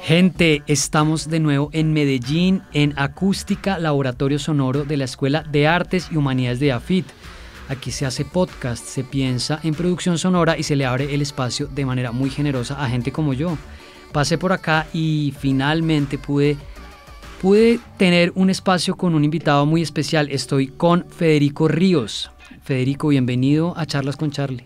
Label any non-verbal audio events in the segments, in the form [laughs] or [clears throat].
Gente, estamos de nuevo en Medellín, en Acústica Laboratorio Sonoro de la Escuela de Artes y Humanidades de AFIT. Aquí se hace podcast, se piensa en producción sonora y se le abre el espacio de manera muy generosa a gente como yo. Pasé por acá y finalmente pude, pude tener un espacio con un invitado muy especial. Estoy con Federico Ríos. Federico, bienvenido a Charlas con Charlie.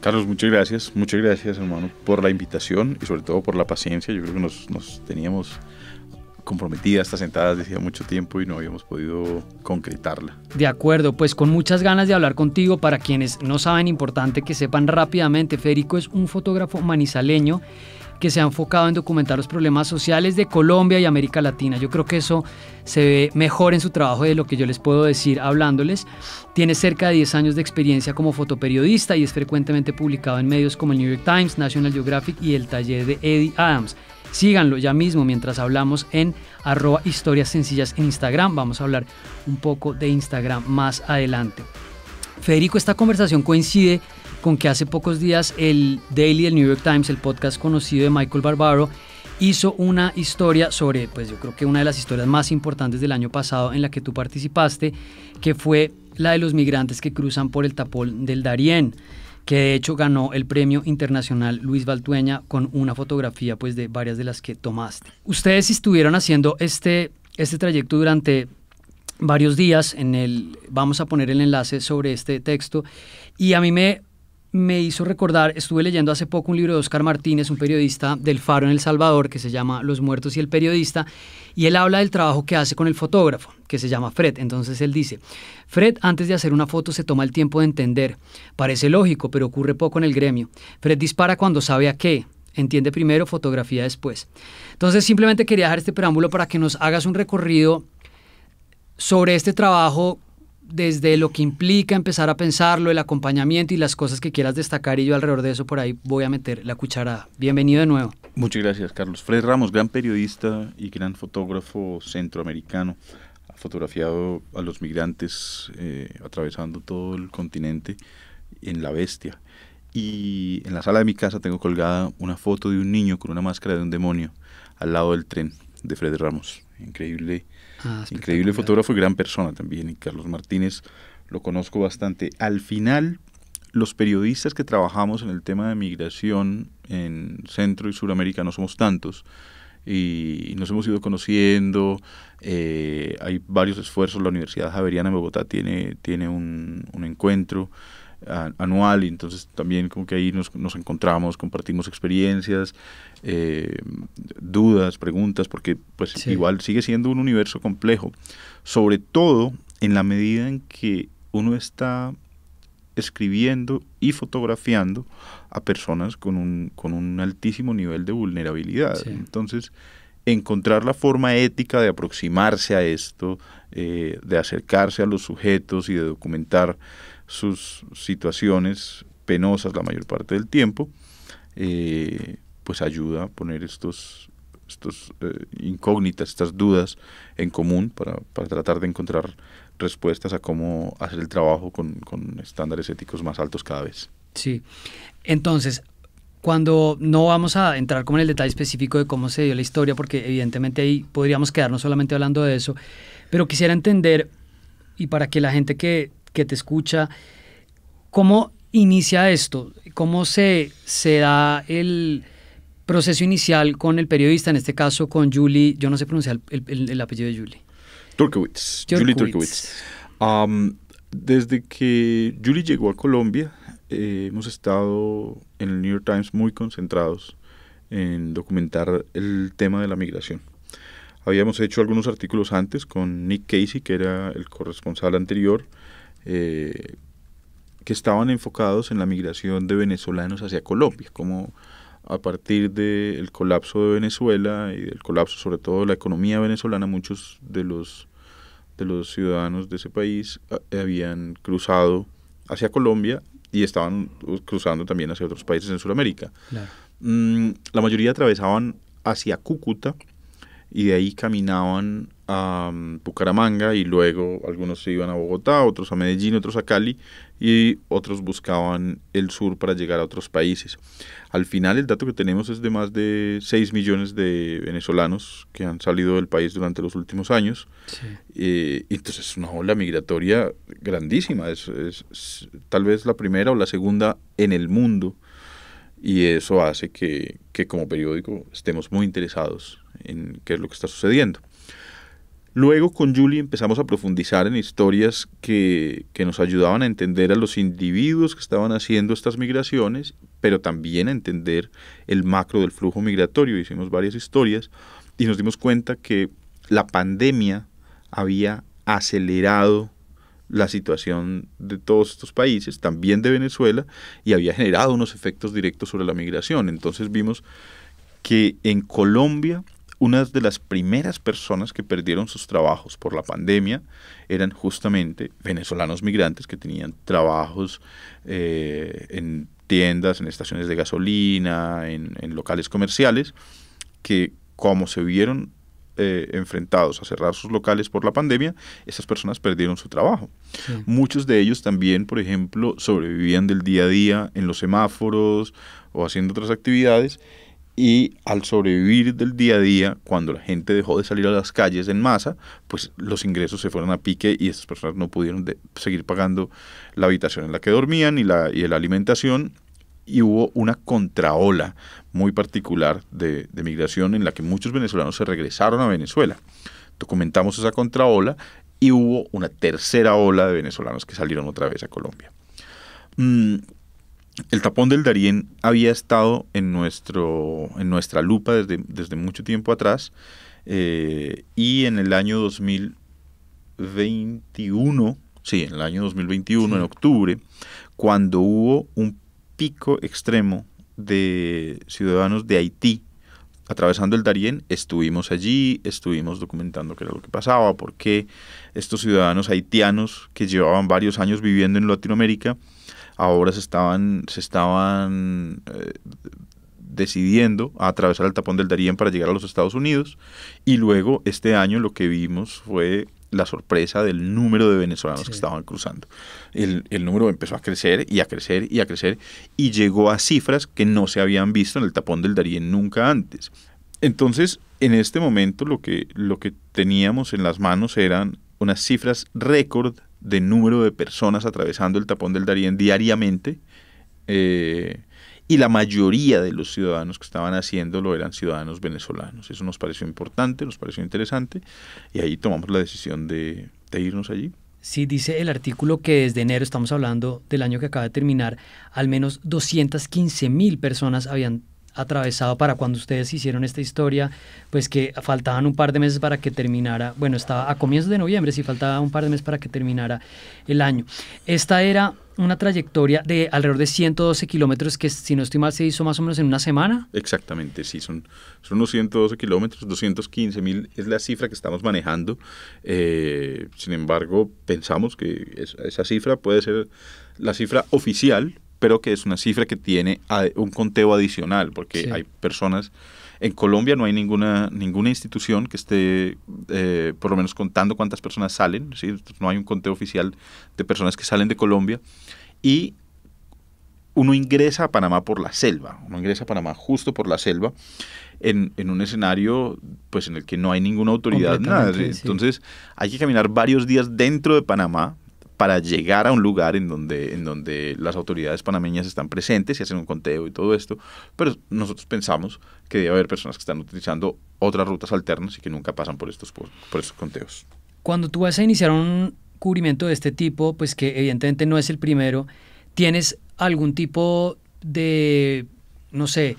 Carlos, muchas gracias, muchas gracias hermano por la invitación y sobre todo por la paciencia. Yo creo que nos, teníamos comprometidas estas sentadas desde hace mucho tiempo y no habíamos podido concretarla. De acuerdo, pues con muchas ganas de hablar contigo. Para quienes no saben, importante que sepan rápidamente, Federico es un fotógrafo manizaleño que se ha enfocado en documentar los problemas sociales de Colombia y América Latina. Yo creo que eso se ve mejor en su trabajo de lo que yo les puedo decir hablándoles. Tiene cerca de 10 años de experiencia como fotoperiodista y es frecuentemente publicado en medios como el New York Times, National Geographic y el taller de Eddie Adams. Síganlo ya mismo mientras hablamos en arroba historias sencillas en Instagram. Vamos a hablar un poco de Instagram más adelante. Federico, esta conversación coincide con que hace pocos días el Daily, del New York Times, el podcast conocido de Michael Barbaro, hizo una historia sobre, pues yo creo que una de las historias más importantes del año pasado en la que tú participaste, que fue la de los migrantes que cruzan por el tapón del Darién, que de hecho ganó el premio internacional Luis Valtueña con una fotografía pues de varias de las que tomaste. Ustedes estuvieron haciendo este, este trayecto durante varios días en el vamos a poner el enlace sobre este texto y a mí me me hizo recordar, estuve leyendo hace poco un libro de Oscar Martínez, un periodista del Faro en El Salvador, que se llama Los Muertos y el Periodista, y él habla del trabajo que hace con el fotógrafo, que se llama Fred. Entonces él dice, Fred antes de hacer una foto se toma el tiempo de entender. Parece lógico, pero ocurre poco en el gremio. Fred dispara cuando sabe a qué. Entiende primero, fotografía después. Entonces simplemente quería dejar este preámbulo para que nos hagas un recorrido sobre este trabajo desde lo que implica empezar a pensarlo, el acompañamiento y las cosas que quieras destacar y yo alrededor de eso por ahí voy a meter la cucharada. Bienvenido de nuevo. Muchas gracias, Carlos. Fred Ramos, gran periodista y gran fotógrafo centroamericano, ha fotografiado a los migrantes eh, atravesando todo el continente en La Bestia. Y en la sala de mi casa tengo colgada una foto de un niño con una máscara de un demonio al lado del tren de Fred Ramos. Increíble Ah, Increíble fotógrafo y gran persona también. Y Carlos Martínez lo conozco bastante. Al final, los periodistas que trabajamos en el tema de migración en Centro y Suramérica no somos tantos y nos hemos ido conociendo. Eh, hay varios esfuerzos. La Universidad Javeriana de Bogotá tiene, un encuentro anual y entonces también como que ahí nos, nos encontramos, compartimos experiencias, eh, dudas, preguntas, porque pues igual sigue siendo un universo complejo, sobre todo en la medida en que uno está escribiendo y fotografiando a personas con un, con un altísimo nivel de vulnerabilidad. Entonces, encontrar la forma ética de aproximarse a esto, eh, de acercarse a los sujetos y de documentar sus situaciones penosas la mayor parte del tiempo, eh, pues ayuda a poner estos, eh, incógnitas, estas dudas en común para, tratar de encontrar respuestas a cómo hacer el trabajo con, con estándares éticos más altos cada vez. Sí, entonces, cuando no vamos a entrar como en el detalle específico de cómo se dio la historia, porque evidentemente ahí podríamos quedarnos solamente hablando de eso, pero quisiera entender, y para que la gente que que te escucha, ¿cómo inicia esto? ¿Cómo se, se da el proceso inicial con el periodista, en este caso con Julie, yo no sé pronunciar el, apellido de Julie? Turkowitz. Julie Turkowitz. desde que Julie llegó a Colombia, eh, hemos estado en el New York Times muy concentrados en documentar el tema de la migración. Habíamos hecho algunos artículos antes con Nick Casey, que era el corresponsal anterior, eh, que estaban enfocados en la migración de venezolanos hacia Colombia, como a partir del colapso de Venezuela y del colapso sobre todo de la economía venezolana, muchos de los, de los ciudadanos de ese país ah, habían cruzado hacia Colombia y estaban cruzando también hacia otros países en Sudamérica. Mm, la mayoría atravesaban hacia Cúcuta y de ahí caminaban a Bucaramanga y luego algunos se iban a Bogotá, otros a Medellín, otros a Cali y otros buscaban el sur para llegar a otros países. Al final el dato que tenemos es de más de 6 millones de venezolanos que han salido del país durante los últimos años. Eh, y entonces es una ola migratoria grandísima, es, es, tal vez la primera o la segunda en el mundo y eso hace que, que como periódico estemos muy interesados en qué es lo que está sucediendo. Luego con Julie empezamos a profundizar en historias que, que, nos ayudaban a entender a los individuos que estaban haciendo estas migraciones, pero también a entender el macro del flujo migratorio. Hicimos varias historias y nos dimos cuenta que la pandemia había acelerado la situación de todos estos países, también de Venezuela, y había generado unos efectos directos sobre la migración. Entonces vimos que en Colombia una de las primeras personas que perdieron sus trabajos por la pandemia eran justamente venezolanos migrantes que tenían trabajos eh, en tiendas, en estaciones de gasolina, en, locales comerciales, que como se vieron eh, enfrentados a cerrar sus locales por la pandemia, esas personas perdieron su trabajo. Muchos de ellos también, por ejemplo, sobrevivían del día a día en los semáforos o haciendo otras actividades y al sobrevivir del día a día, cuando la gente dejó de salir a las calles en masa, pues los ingresos se fueron a pique y estas personas no pudieron seguir pagando la habitación en la que dormían y la, y la alimentación. Y hubo una contraola muy particular de, migración en la que muchos venezolanos se regresaron a Venezuela. Documentamos esa contraola y hubo una tercera ola de venezolanos que salieron otra vez a Colombia. Mm, el tapón del Darién había estado en, nuestro, en nuestra lupa desde, desde mucho tiempo atrás eh, y en el año 2021, sí, en el año 2021, en octubre, cuando hubo un pico extremo de ciudadanos de Haití atravesando el Darién, estuvimos allí, estuvimos documentando qué era lo que pasaba, por qué estos ciudadanos haitianos que llevaban varios años viviendo en Latinoamérica, ahora se estaban, se estaban eh, decidiendo a atravesar el tapón del Darién para llegar a los Estados Unidos. Y luego este año lo que vimos fue la sorpresa del número de venezolanos que estaban cruzando. El, número empezó a crecer y a crecer y a crecer y llegó a cifras que no se habían visto en el tapón del Darién nunca antes. Entonces, en este momento lo que, lo que teníamos en las manos eran unas cifras récord de número de personas atravesando el tapón del Darién diariamente. Eh, y la mayoría de los ciudadanos que estaban haciéndolo eran ciudadanos venezolanos. Eso nos pareció importante, nos pareció interesante y ahí tomamos la decisión de, de irnos allí. Sí, dice el artículo que desde enero, estamos hablando del año que acaba de terminar, al menos 215 mil personas habían atravesado para cuando ustedes hicieron esta historia, pues que faltaban un par de meses para que terminara, bueno, estaba a comienzos de noviembre, sí faltaba un par de meses para que terminara el año. Esta era una trayectoria de alrededor de 112 kilómetros que, si no estoy mal, se hizo más o menos en una semana. Exactamente, sí, son, son unos 112 kilómetros, 215 mil es la cifra que estamos manejando. Eh, sin embargo, pensamos que esa cifra puede ser la cifra oficial pero que es una cifra que tiene un conteo adicional, porque hay personas... En Colombia no hay ninguna, ninguna institución que esté, eh, por lo menos, contando cuántas personas salen, ¿sí? no hay un conteo oficial de personas que salen de Colombia. Y uno ingresa a Panamá por la selva, uno ingresa a Panamá justo por la selva, en, en un escenario pues en el que no hay ninguna autoridad, nada. Entonces hay que caminar varios días dentro de Panamá, para llegar a un lugar en donde, en donde las autoridades panameñas están presentes y hacen un conteo y todo esto, pero nosotros pensamos que debe haber personas que están utilizando otras rutas alternas y que nunca pasan por estos, por, estos conteos. Cuando tú vas a iniciar un cubrimiento de este tipo, pues que evidentemente no es el primero, ¿tienes algún tipo de, no sé,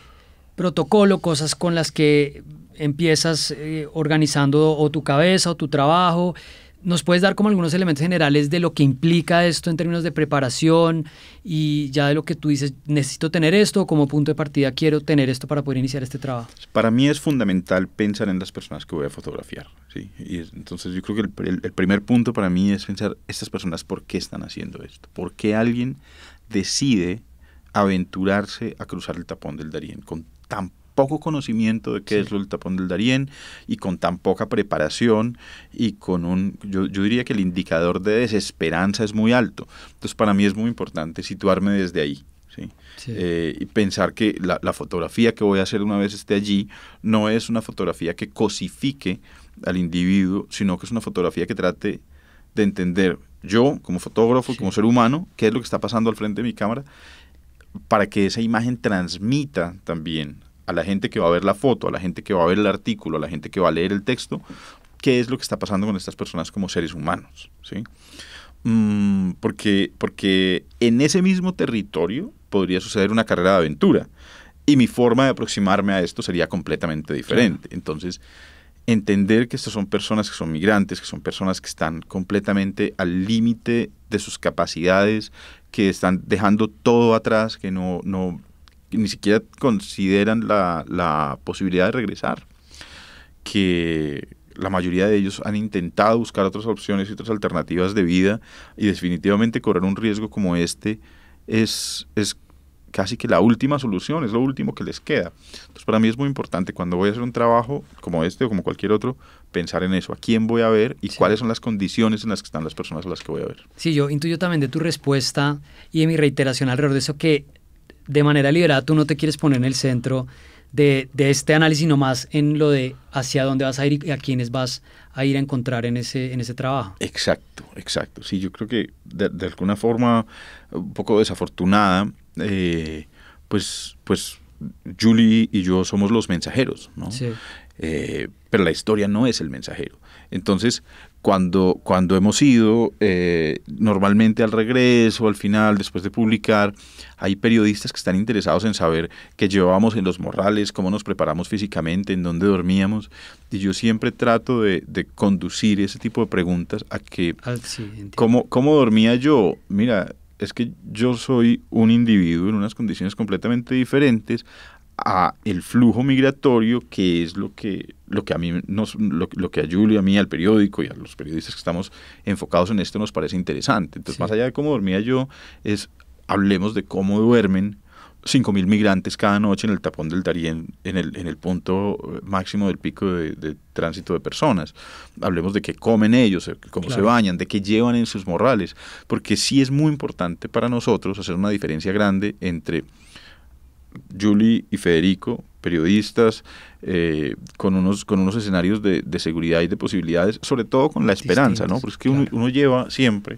protocolo, cosas con las que empiezas eh, organizando o tu cabeza o tu trabajo? ¿Nos puedes dar como algunos elementos generales de lo que implica esto en términos de preparación y ya de lo que tú dices, necesito tener esto o como punto de partida quiero tener esto para poder iniciar este trabajo? Pues para mí es fundamental pensar en las personas que voy a fotografiar. ¿sí? Y entonces yo creo que el, primer punto para mí es pensar estas personas por qué están haciendo esto, por qué alguien decide aventurarse a cruzar el tapón del Darién con tan poco conocimiento de qué es lo el tapón del Darién y con tan poca preparación y con un, yo, yo diría que el indicador de desesperanza es muy alto. Entonces para mí es muy importante situarme desde ahí. Eh, y pensar que la, fotografía que voy a hacer una vez esté allí no es una fotografía que cosifique al individuo, sino que es una fotografía que trate de entender yo como fotógrafo, como ser humano, qué es lo que está pasando al frente de mi cámara, para que esa imagen transmita también a la gente que va a ver la foto, a la gente que va a ver el artículo, a la gente que va a leer el texto, qué es lo que está pasando con estas personas como seres humanos. ¿sí? Mm, porque, porque en ese mismo territorio podría suceder una carrera de aventura y mi forma de aproximarme a esto sería completamente diferente. Entonces, entender que estas son personas que son migrantes, que son personas que están completamente al límite de sus capacidades, que están dejando todo atrás, que no, no, ni siquiera consideran la, posibilidad de regresar, que la mayoría de ellos han intentado buscar otras opciones y otras alternativas de vida y definitivamente correr un riesgo como este es, es casi que la última solución, es lo último que les queda. Entonces para mí es muy importante cuando voy a hacer un trabajo como este o como cualquier otro, pensar en eso, a quién voy a ver y cuáles son las condiciones en las que están las personas a las que voy a ver. Sí, yo intuyo también de tu respuesta y de mi reiteración alrededor de eso que de manera liberada tú no te quieres poner en el centro de, este análisis más en lo de hacia dónde vas a ir y a quiénes vas a ir a encontrar en ese, en ese trabajo. Exacto, exacto. Sí, yo creo que de, alguna forma un poco desafortunada, eh, pues, pues Julie y yo somos los mensajeros, ¿no? Sí. Eh, pero la historia no es el mensajero. Entonces, cuando, cuando hemos ido, eh, normalmente al regreso, al final, después de publicar, hay periodistas que están interesados en saber qué llevábamos en los morrales, cómo nos preparamos físicamente, en dónde dormíamos. Y yo siempre trato de, conducir ese tipo de preguntas a que... ¿cómo, ¿Cómo dormía yo? Mira, es que yo soy un individuo en unas condiciones completamente diferentes a el flujo migratorio, que es lo que, lo que a mí, nos, lo, que a Julio, a mí, al periódico y a los periodistas que estamos enfocados en esto nos parece interesante. Entonces, más allá de cómo dormía yo, es hablemos de cómo duermen 5.000 migrantes cada noche en el tapón del Darién, en el, en el punto eh, máximo del pico de, tránsito de personas. Hablemos de qué comen ellos, eh, cómo se bañan, de qué llevan en sus morrales, porque sí es muy importante para nosotros hacer una diferencia grande entre Julie y Federico, periodistas, eh, con, unos, con unos escenarios de, seguridad y de posibilidades, sobre todo con la esperanza, ¿no? Porque es que uno, lleva siempre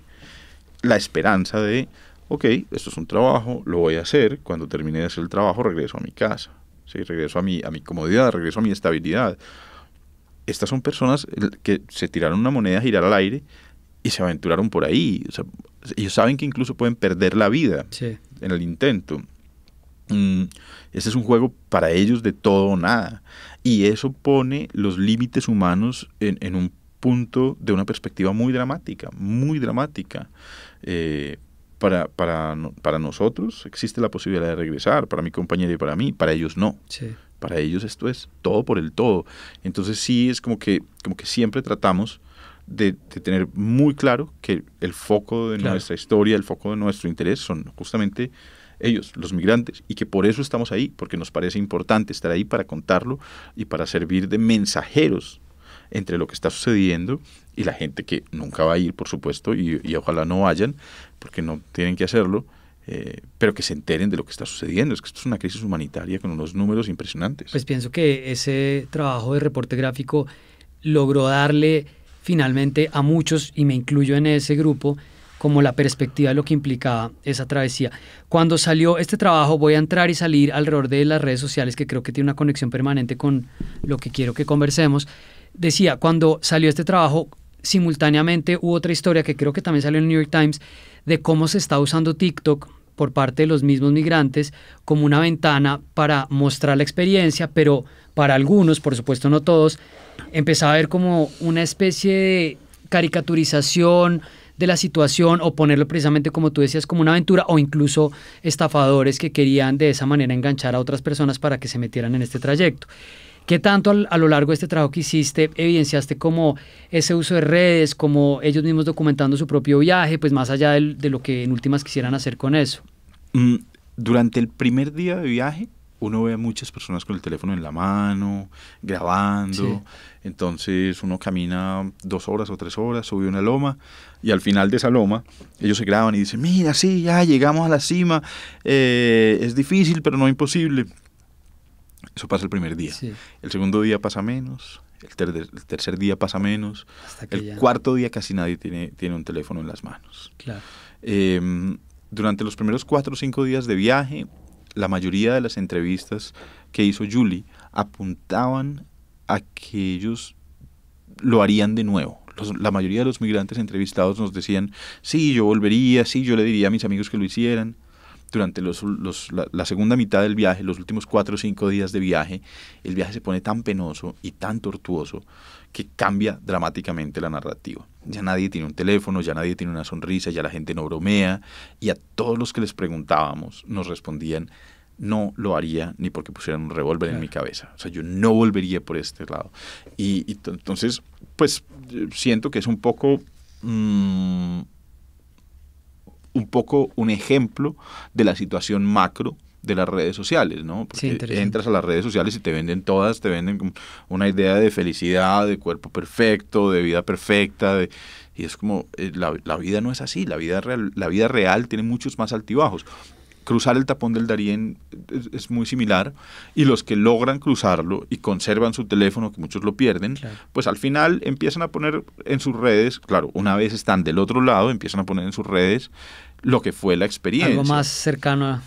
la esperanza de, ok, esto es un trabajo, lo voy a hacer, cuando termine de hacer el trabajo regreso a mi casa, regreso a mi, a mi comodidad, regreso a mi estabilidad. Estas son personas que se tiraron una moneda a girar al aire y se aventuraron por ahí. ellos saben que incluso pueden perder la vida en el intento Mm, ese este es un juego para ellos de todo o nada. Y eso pone los límites humanos en, un punto de una perspectiva muy dramática, muy dramática. Eh, para, para, para, nosotros existe la posibilidad de regresar, para mi compañero y para mí, para ellos no. Para ellos esto es todo por el todo. Entonces sí es como que, como que siempre tratamos de, tener muy claro que el foco de nuestra historia, el foco de nuestro interés son justamente ellos, los migrantes, y que por eso estamos ahí, porque nos parece importante estar ahí para contarlo y para servir de mensajeros entre lo que está sucediendo y la gente que nunca va a ir, por supuesto, y, ojalá no vayan, porque no tienen que hacerlo, eh, pero que se enteren de lo que está sucediendo. Es que esto es una crisis humanitaria con unos números impresionantes. Pues pienso que ese trabajo de reporte gráfico logró darle finalmente a muchos, y me incluyo en ese grupo, como la perspectiva de lo que implicaba esa travesía. Cuando salió este trabajo, voy a entrar y salir alrededor de las redes sociales, que creo que tiene una conexión permanente con lo que quiero que conversemos. Decía, cuando salió este trabajo, simultáneamente hubo otra historia que creo que también salió en el New York Times, de cómo se está usando TikTok por parte de los mismos migrantes como una ventana para mostrar la experiencia, pero para algunos, por supuesto no todos, empezaba a ver como una especie de caricaturización, de la situación o ponerlo precisamente como tú decías como una aventura o incluso estafadores que querían de esa manera enganchar a otras personas para que se metieran en este trayecto. ¿Qué tanto a lo largo de este trabajo que hiciste evidenciaste como ese uso de redes, como ellos mismos documentando su propio viaje, pues más allá de, lo que en últimas quisieran hacer con eso? Mm, durante el primer día de viaje, uno ve a muchas personas con el teléfono en la mano, grabando. Entonces uno camina dos horas o tres horas, sube una loma, y al final de esa loma, ellos se graban y dicen, mira, sí, ya llegamos a la cima, eh, es difícil, pero no imposible. Eso pasa el primer día. El segundo día pasa menos, el, tercer día pasa menos, el cuarto día casi nadie tiene, tiene un teléfono en las manos. Em, durante los primeros cuatro o cinco días de viaje, la mayoría de las entrevistas que hizo Julie apuntaban a que ellos lo harían de nuevo la mayoría de los migrantes entrevistados nos decían, sí, yo volvería, sí, yo le diría a mis amigos que lo hicieran. Durante la, segunda mitad del viaje, los últimos cuatro o cinco días de viaje, el viaje se pone tan penoso y tan tortuoso que cambia dramáticamente la narrativa. Ya nadie tiene un teléfono, ya nadie tiene una sonrisa, ya la gente no bromea y a todos los que les preguntábamos nos respondían, no lo haría ni porque pusieran un revólver en mi cabeza. O sea, yo no volvería por este lado. Y, entonces, pues siento que es un poco... Mm, un poco un ejemplo de la situación macro de las redes sociales, ¿no? Porque entras a las redes sociales y te venden todas, te venden una idea de felicidad, de cuerpo perfecto, de vida perfecta, de, y es como eh, la, vida no es así, la vida real, la vida real tiene muchos más altibajos cruzar el tapón del Darién es, muy similar y los que logran cruzarlo y conservan su teléfono, que muchos lo pierden, pues al final empiezan a poner en sus redes, claro, una vez están del otro lado, empiezan a poner en sus redes lo que fue la experiencia. Algo más cercano a...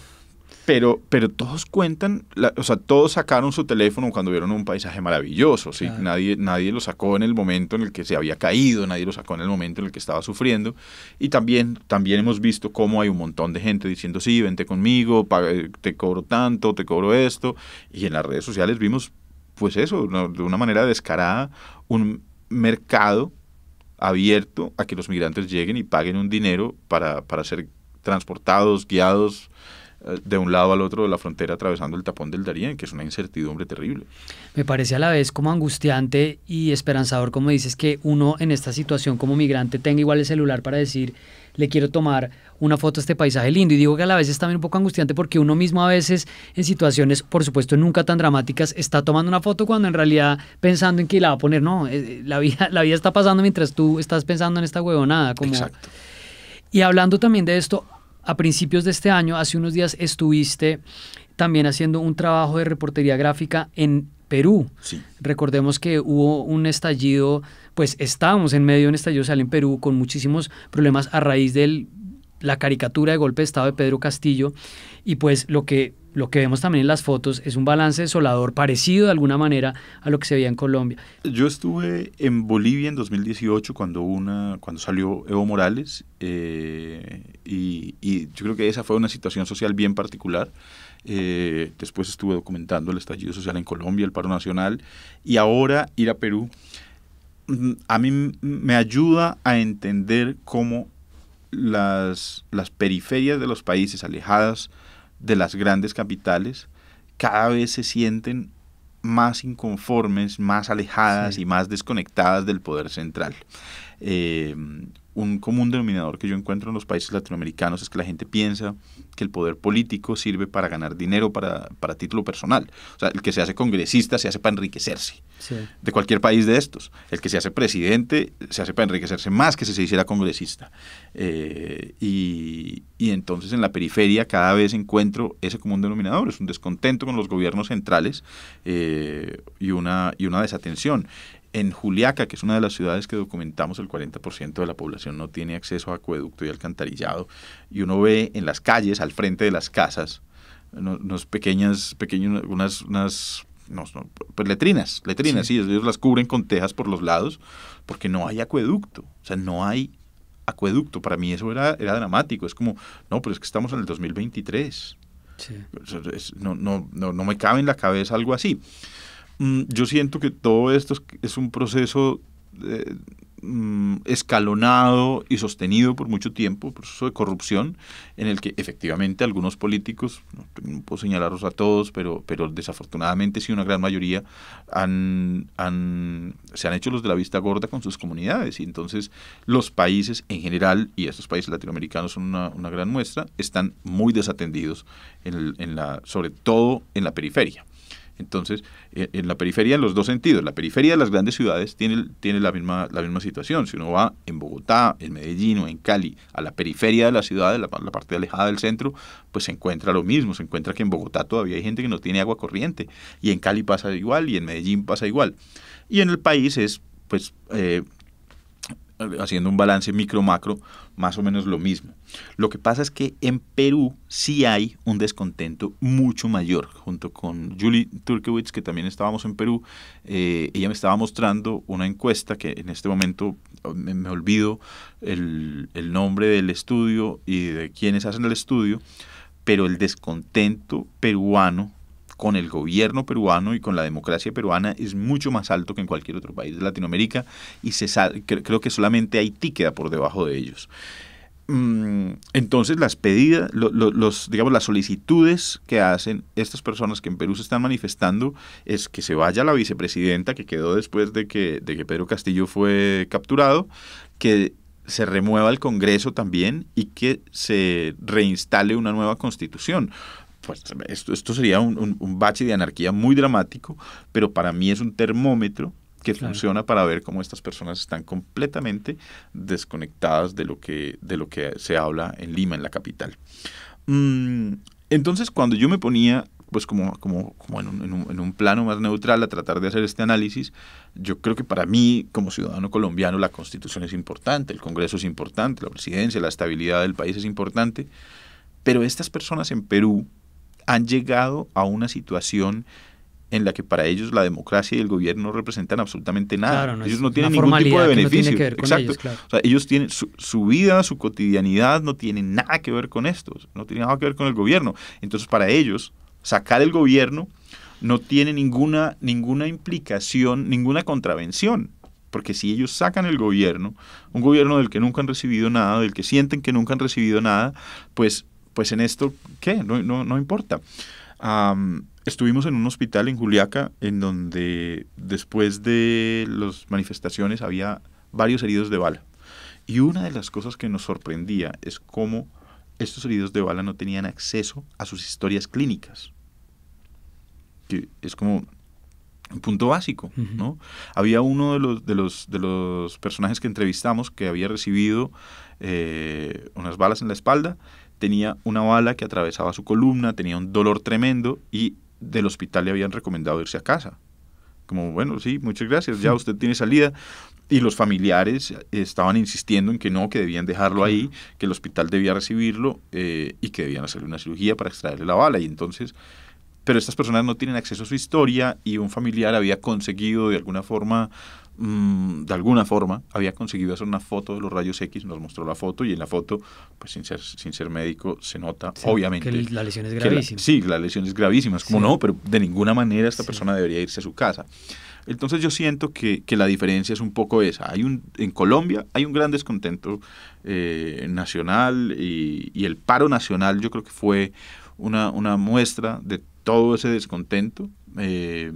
Pero, todos cuentan, o sea, todos sacaron su teléfono cuando vieron un paisaje maravilloso, ¿sí? Nadie, nadie lo sacó en el momento en el que se había caído, nadie lo sacó en el momento en el que estaba sufriendo. Y también, también hemos visto cómo hay un montón de gente diciendo, sí, vente conmigo, te cobro tanto, te cobro esto. Y en las redes sociales vimos, pues eso, de una manera descarada, un mercado abierto a que los migrantes lleguen y paguen un dinero para, para ser transportados, guiados, eh, de un lado al otro de la frontera atravesando el tapón del Darién, que es una incertidumbre terrible. Me parece a la vez como angustiante y esperanzador, como dices, que uno en esta situación como migrante tenga igual el celular para decir, le quiero tomar una foto a este paisaje lindo. Y digo que a la vez es también un poco angustiante porque uno mismo a veces en situaciones, por supuesto, nunca tan dramáticas, está tomando una foto cuando en realidad pensando en que la va a poner. No, eh, eh, la vida, la vida está pasando mientras tú estás pensando en esta huevonada. Como... Exacto. Y hablando también de esto, a principios de este año, hace unos días, estuviste también haciendo un trabajo de reportería gráfica en Perú. Sí. Recordemos que hubo un estallido, pues estábamos en medio de un estallido social en Perú con muchísimos problemas a raíz de la caricatura de golpe de Estado de Pedro Castillo y pues lo que lo que vemos también en las fotos es un balance desolador parecido de alguna manera a lo que se veía en Colombia. Yo estuve en Bolivia en 2018 cuando, una, cuando salió Evo Morales eh, y, yo creo que esa fue una situación social bien particular. Eh, después estuve documentando el estallido social en Colombia, el paro nacional y ahora ir a Perú mm, a mí me ayuda a entender cómo las, las periferias de los países alejadas de las grandes capitales cada vez se sienten más inconformes, más alejadas y más desconectadas del poder central. Eh, un común denominador que yo encuentro en los países latinoamericanos es que la gente piensa que el poder político sirve para ganar dinero para, para título personal. O sea, el que se hace congresista se hace para enriquecerse. De cualquier país de estos. El que se hace presidente se hace para enriquecerse más que si se hiciera congresista. Eh, y, y entonces en la periferia cada vez encuentro ese común denominador. Es un descontento con los gobiernos centrales eh, y, una, y una desatención. En Juliaca, que es una de las ciudades que documentamos, el 40% de la población no tiene acceso a acueducto y alcantarillado. Y uno ve en las calles, al frente de las casas, unos pequeñas, pequeños, unas, unas pues letrinas, letrinas, sí. ellos las cubren con tejas por los lados, porque no hay acueducto, o sea, no hay acueducto. Para mí eso era, era dramático, es como, no, pero es que estamos en el 2023. No, no, no, no me cabe en la cabeza algo así. Mm, yo siento que todo esto es un proceso eh, mm, escalonado y sostenido por mucho tiempo, proceso de corrupción, en el que efectivamente algunos políticos, no pues, puedo señalarlos a todos, pero, pero desafortunadamente sí una gran mayoría, han, se han hecho los de la vista gorda con sus comunidades. Y entonces los países en general, y estos países latinoamericanos son una, gran muestra, están muy desatendidos, en la, sobre todo en la periferia. Entonces, eh, en la periferia en los dos sentidos. La periferia de las grandes ciudades tiene, tiene la, misma, la misma situación. Si uno va en Bogotá, en Medellín o en Cali, a la periferia de la ciudad, la, la parte alejada del centro, pues se encuentra lo mismo. Se encuentra que en Bogotá todavía hay gente que no tiene agua corriente. Y en Cali pasa igual, y en Medellín pasa igual. Y en el país es, pues, eh, haciendo un balance micro-macro, más o menos lo mismo. Lo que pasa es que en Perú sí hay un descontento mucho mayor. Junto con Julie Turkewitz que también estábamos en Perú, eh, ella me estaba mostrando una encuesta que en este momento oh, me, olvido el, el nombre del estudio y de quienes hacen el estudio, pero el descontento peruano con el gobierno peruano y con la democracia peruana es mucho más alto que en cualquier otro país de Latinoamérica y se creo que solamente Haití queda por debajo de ellos. Mm, entonces las pedidas, los, digamos, las solicitudes que hacen estas personas que en Perú se están manifestando es que se vaya la vicepresidenta que quedó después de que, de que Pedro Castillo fue capturado, que se remueva el Congreso también y que se reinstale una nueva constitución pues esto, esto sería un, un, bache de anarquía muy dramático, pero para mí es un termómetro que funciona para ver cómo estas personas están completamente desconectadas de lo que, de lo que se habla en Lima, en la capital. Mm, entonces, cuando yo me ponía pues como, como, como en, un, en, un, plano más neutral a tratar de hacer este análisis, yo creo que para mí, como ciudadano colombiano, la constitución es importante, el Congreso es importante, la presidencia, la estabilidad del país es importante, pero estas personas en Perú, han llegado a una situación en la que para ellos la democracia y el gobierno no representan absolutamente nada. ellos no tienen ningún tipo de beneficio. Exacto. ellos tienen su, vida, su cotidianidad no tiene nada que ver con esto, no tiene nada que ver con el gobierno. Entonces, para ellos, sacar el gobierno no tiene ninguna, ninguna implicación, ninguna contravención. Porque si ellos sacan el gobierno, un gobierno del que nunca han recibido nada, del que sienten que nunca han recibido nada, pues pues en esto, ¿qué? No, importa. estuvimos en un hospital en Juliaca, en donde después de las manifestaciones había varios heridos de bala. Y una de las cosas que nos sorprendía es cómo estos heridos de bala no tenían acceso a sus historias clínicas. Que es como un punto básico, Había uno de los, de, los, personajes que entrevistamos que había recibido eh, unas balas en la espalda tenía una bala que atravesaba su columna, tenía un dolor tremendo y del hospital le habían recomendado irse a casa. Como, bueno, sí, muchas gracias, ya usted tiene salida. Y los familiares eh, estaban insistiendo en que no, que debían dejarlo ahí, que el hospital debía recibirlo eh, y que debían hacerle una cirugía para extraerle la bala. Y entonces, pero estas personas no tienen acceso a su historia y un familiar había conseguido de alguna forma Mm, de alguna forma, había conseguido hacer una foto de los rayos X, nos mostró la foto y en la foto, pues sin ser, sin ser médico, se nota, obviamente. Que la lesión es gravísima. sí, la lesión es gravísima. Es como, no, pero de ninguna manera esta persona debería irse a su casa. Entonces yo siento que, la diferencia es un poco esa. Hay un, en Colombia hay un gran descontento eh, nacional y, el paro nacional yo creo que fue una, una muestra de todo ese descontento. Eh,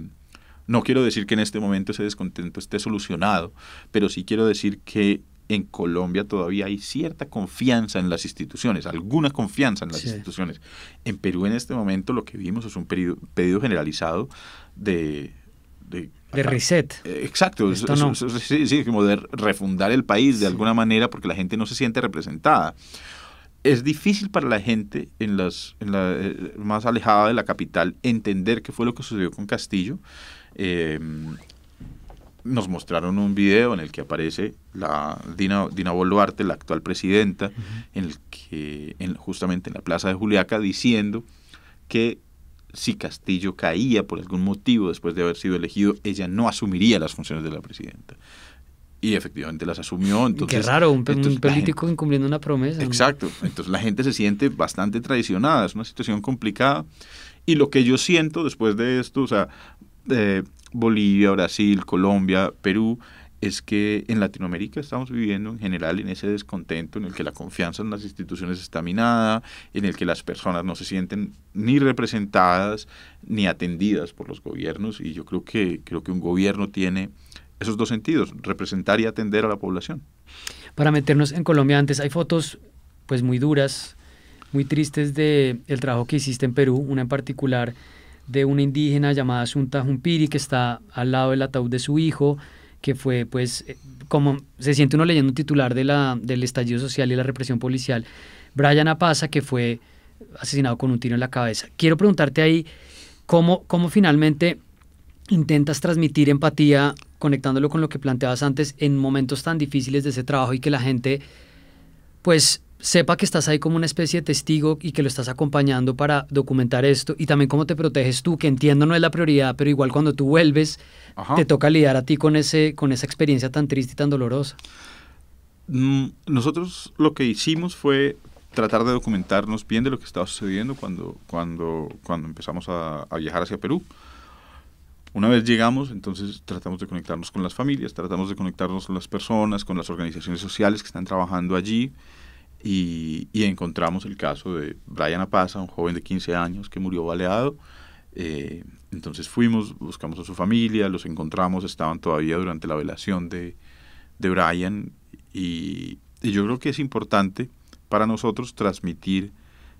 no quiero decir que en este momento ese descontento esté solucionado, pero sí quiero decir que en Colombia todavía hay cierta confianza en las instituciones, alguna confianza en las instituciones. En Perú en este momento lo que vimos es un pedido, generalizado de de, reset. Eh, exacto, es, como de refundar el país de alguna manera porque la gente no se siente representada. Es difícil para la gente en las en la, eh, más alejada de la capital entender qué fue lo que sucedió con Castillo Em, nos mostraron un video en el que aparece la Dina, Boluarte, la actual presidenta, en el que justamente en la plaza de Juliaca diciendo que si Castillo caía por algún motivo después de haber sido elegido, ella no asumiría las funciones de la presidenta. Y efectivamente las asumió. Entonces, Qué raro, un, político incumpliendo una promesa. Exacto. Entonces la gente se siente bastante traicionada. Es una situación complicada. Y lo que yo siento después de esto, o sea, eh, Bolivia, Brasil, Colombia, Perú, es que en Latinoamérica estamos viviendo en general en ese descontento en el que la confianza en las instituciones está minada, en el que las personas no se sienten ni representadas ni atendidas por los gobiernos y yo creo que creo que un gobierno tiene esos dos sentidos, representar y atender a la población. Para meternos en Colombia antes hay fotos pues muy duras, muy tristes de el trabajo que hiciste en Perú, una en particular de una indígena llamada Asunta Jumpiri que está al lado del ataúd de su hijo, que fue pues eh, como se siente uno leyendo un titular de la, del estallido social y la represión policial, Brian Apaza que fue asesinado con un tiro en la cabeza. Quiero preguntarte ahí cómo, cómo finalmente intentas transmitir empatía conectándolo con lo que planteabas antes en momentos tan difíciles de ese trabajo y que la gente pues sepa que estás ahí como una especie de testigo y que lo estás acompañando para documentar esto y también cómo te proteges tú, que entiendo no es la prioridad, pero igual cuando tú vuelves te toca lidiar a ti con, ese, con esa experiencia tan triste y tan dolorosa. Mm, nosotros lo que hicimos fue tratar de documentarnos bien de lo que estaba sucediendo cuando, cuando, cuando empezamos a viajar hacia Perú. Una vez llegamos, entonces tratamos de conectarnos con las familias, tratamos de conectarnos con las personas, con las organizaciones sociales que están trabajando allí y, y, encontramos el caso de Brian Apaza, un joven de 15 años que murió baleado. Eh, entonces fuimos, buscamos a su familia, los encontramos, estaban todavía durante la velación de, de Brian y, y, yo creo que es importante para nosotros transmitir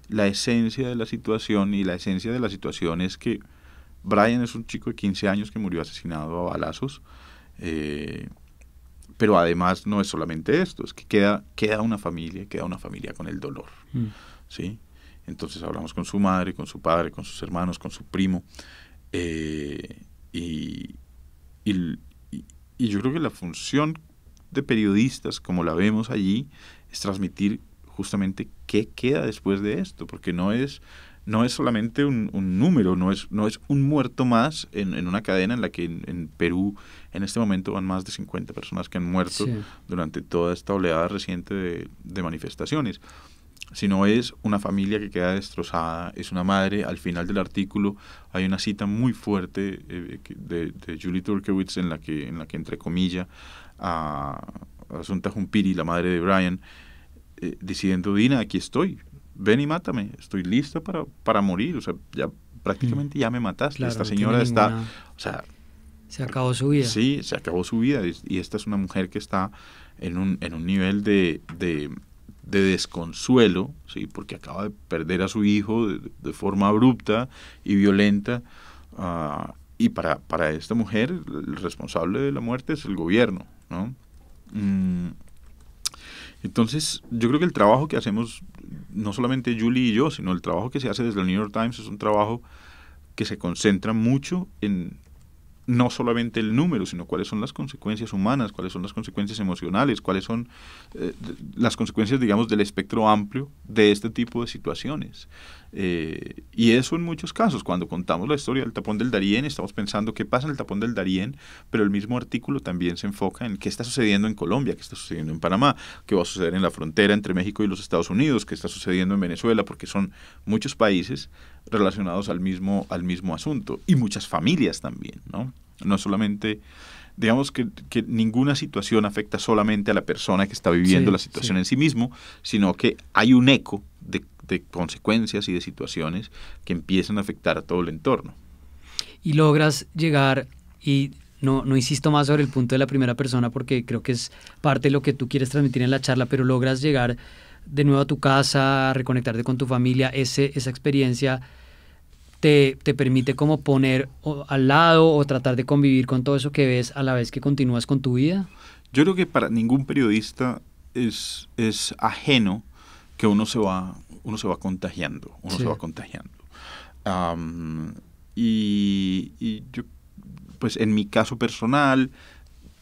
la esencia de la situación y la esencia de la situación es que Brian es un chico de 15 años que murió asesinado a balazos. Eh, pero además no es solamente esto, es que queda, queda una familia, queda una familia con el dolor. Mm. ¿sí? Entonces hablamos con su madre, con su padre, con sus hermanos, con su primo. Eh, y, y, y yo creo que la función de periodistas, como la vemos allí, es transmitir justamente qué queda después de esto, porque no es no es solamente un, un número, no es, no es un muerto más en, una cadena en la que en, Perú en este momento van más de 50 personas que han muerto durante toda esta oleada reciente de, de manifestaciones sino es una familia que queda destrozada, es una madre. Al final del artículo hay una cita muy fuerte eh, de, de, Julie Turkewitz en la que, en la que entre comillas, a Asunta Jumpiri, la madre de Brian, eh, diciendo, Dina, aquí estoy, ven y mátame, estoy listo para, morir, o sea, ya prácticamente mm. ya me mataste, esta señora está, o sea... Se acabó su vida. Sí, se acabó su vida y, esta es una mujer que está en un, en un nivel de, de, desconsuelo, ¿sí? porque acaba de perder a su hijo de, forma abrupta y violenta. Ah, y para, para, esta mujer, el responsable de la muerte es el gobierno, ¿no? Mm, entonces, yo creo que el trabajo que hacemos, no solamente Julie y yo, sino el trabajo que se hace desde el New York Times es un trabajo que se concentra mucho en no solamente el número, sino cuáles son las consecuencias humanas, cuáles son las consecuencias emocionales, cuáles son eh, las consecuencias, digamos, del espectro amplio de este tipo de situaciones. Eh, y eso en muchos casos, cuando contamos la historia del tapón del Darién, estamos pensando qué pasa en el tapón del Darién, pero el mismo artículo también se enfoca en qué está sucediendo en Colombia, qué está sucediendo en Panamá, qué va a suceder en la frontera entre México y los Estados Unidos, qué está sucediendo en Venezuela, porque son muchos países relacionados al mismo, al mismo asunto y muchas familias también, ¿no? No solamente, digamos que, ninguna situación afecta solamente a la persona que está viviendo la situación en sí mismo, sino que hay un eco de, de consecuencias y de situaciones que empiezan a afectar a todo el entorno. Y logras llegar y no, no insisto más sobre el punto de la primera persona porque creo que es parte de lo que tú quieres transmitir en la charla, pero logras llegar de nuevo a tu casa, reconectarte con tu familia, ese, esa experiencia te, permite como poner al lado o tratar de convivir con todo eso que ves a la vez que continúas con tu vida? Yo creo que para ningún periodista es, es ajeno que uno se va, uno se va contagiando, uno se va contagiando. y, y yo, pues en mi caso personal,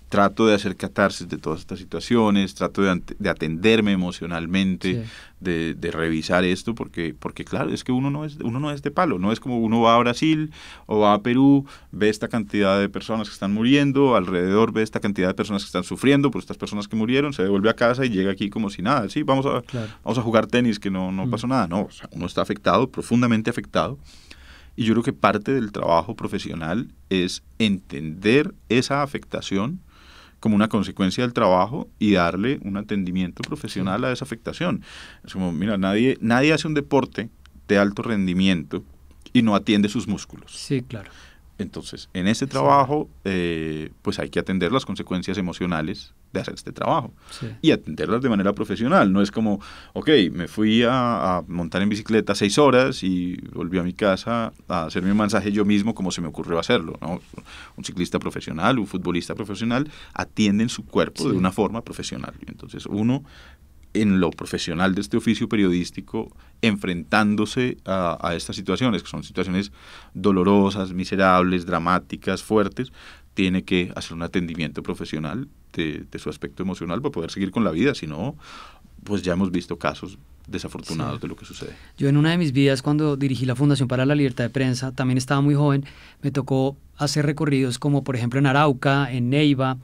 trato de hacer catarsis de todas estas situaciones, trato de, de atenderme emocionalmente, de, de, revisar esto, porque, porque claro, es que uno no es, uno no es de palo, no es como uno va a Brasil o va a Perú, ve esta cantidad de personas que están muriendo, alrededor ve esta cantidad de personas que están sufriendo por estas personas que murieron, se devuelve a casa y llega aquí como si nada, sí, vamos a, vamos a jugar tenis, que no, no mm. pasó nada, no, uno está afectado, profundamente afectado. Y yo creo que parte del trabajo profesional es entender esa afectación, como una consecuencia del trabajo y darle un atendimiento profesional a esa afectación. Es como, mira, nadie, nadie hace un deporte de alto rendimiento y no atiende sus músculos. Sí, claro. Entonces, en ese trabajo, eh, pues hay que atender las consecuencias emocionales de hacer este trabajo y atenderlas de manera profesional. No es como, ok, me fui a, montar en bicicleta seis horas y volví a mi casa a hacerme un mensaje yo mismo como se me ocurrió hacerlo. Un ciclista profesional, un futbolista profesional atienden su cuerpo de una forma profesional. Entonces uno en lo profesional de este oficio periodístico enfrentándose a, estas situaciones, que son situaciones dolorosas, miserables, dramáticas, fuertes, tiene que hacer un atendimiento profesional de, su aspecto emocional para poder seguir con la vida, si no, pues ya hemos visto casos desafortunados de lo que sucede. Yo en una de mis vidas, cuando dirigí la Fundación para la Libertad de Prensa, también estaba muy joven, me tocó hacer recorridos como por ejemplo en Arauca, en Neiva,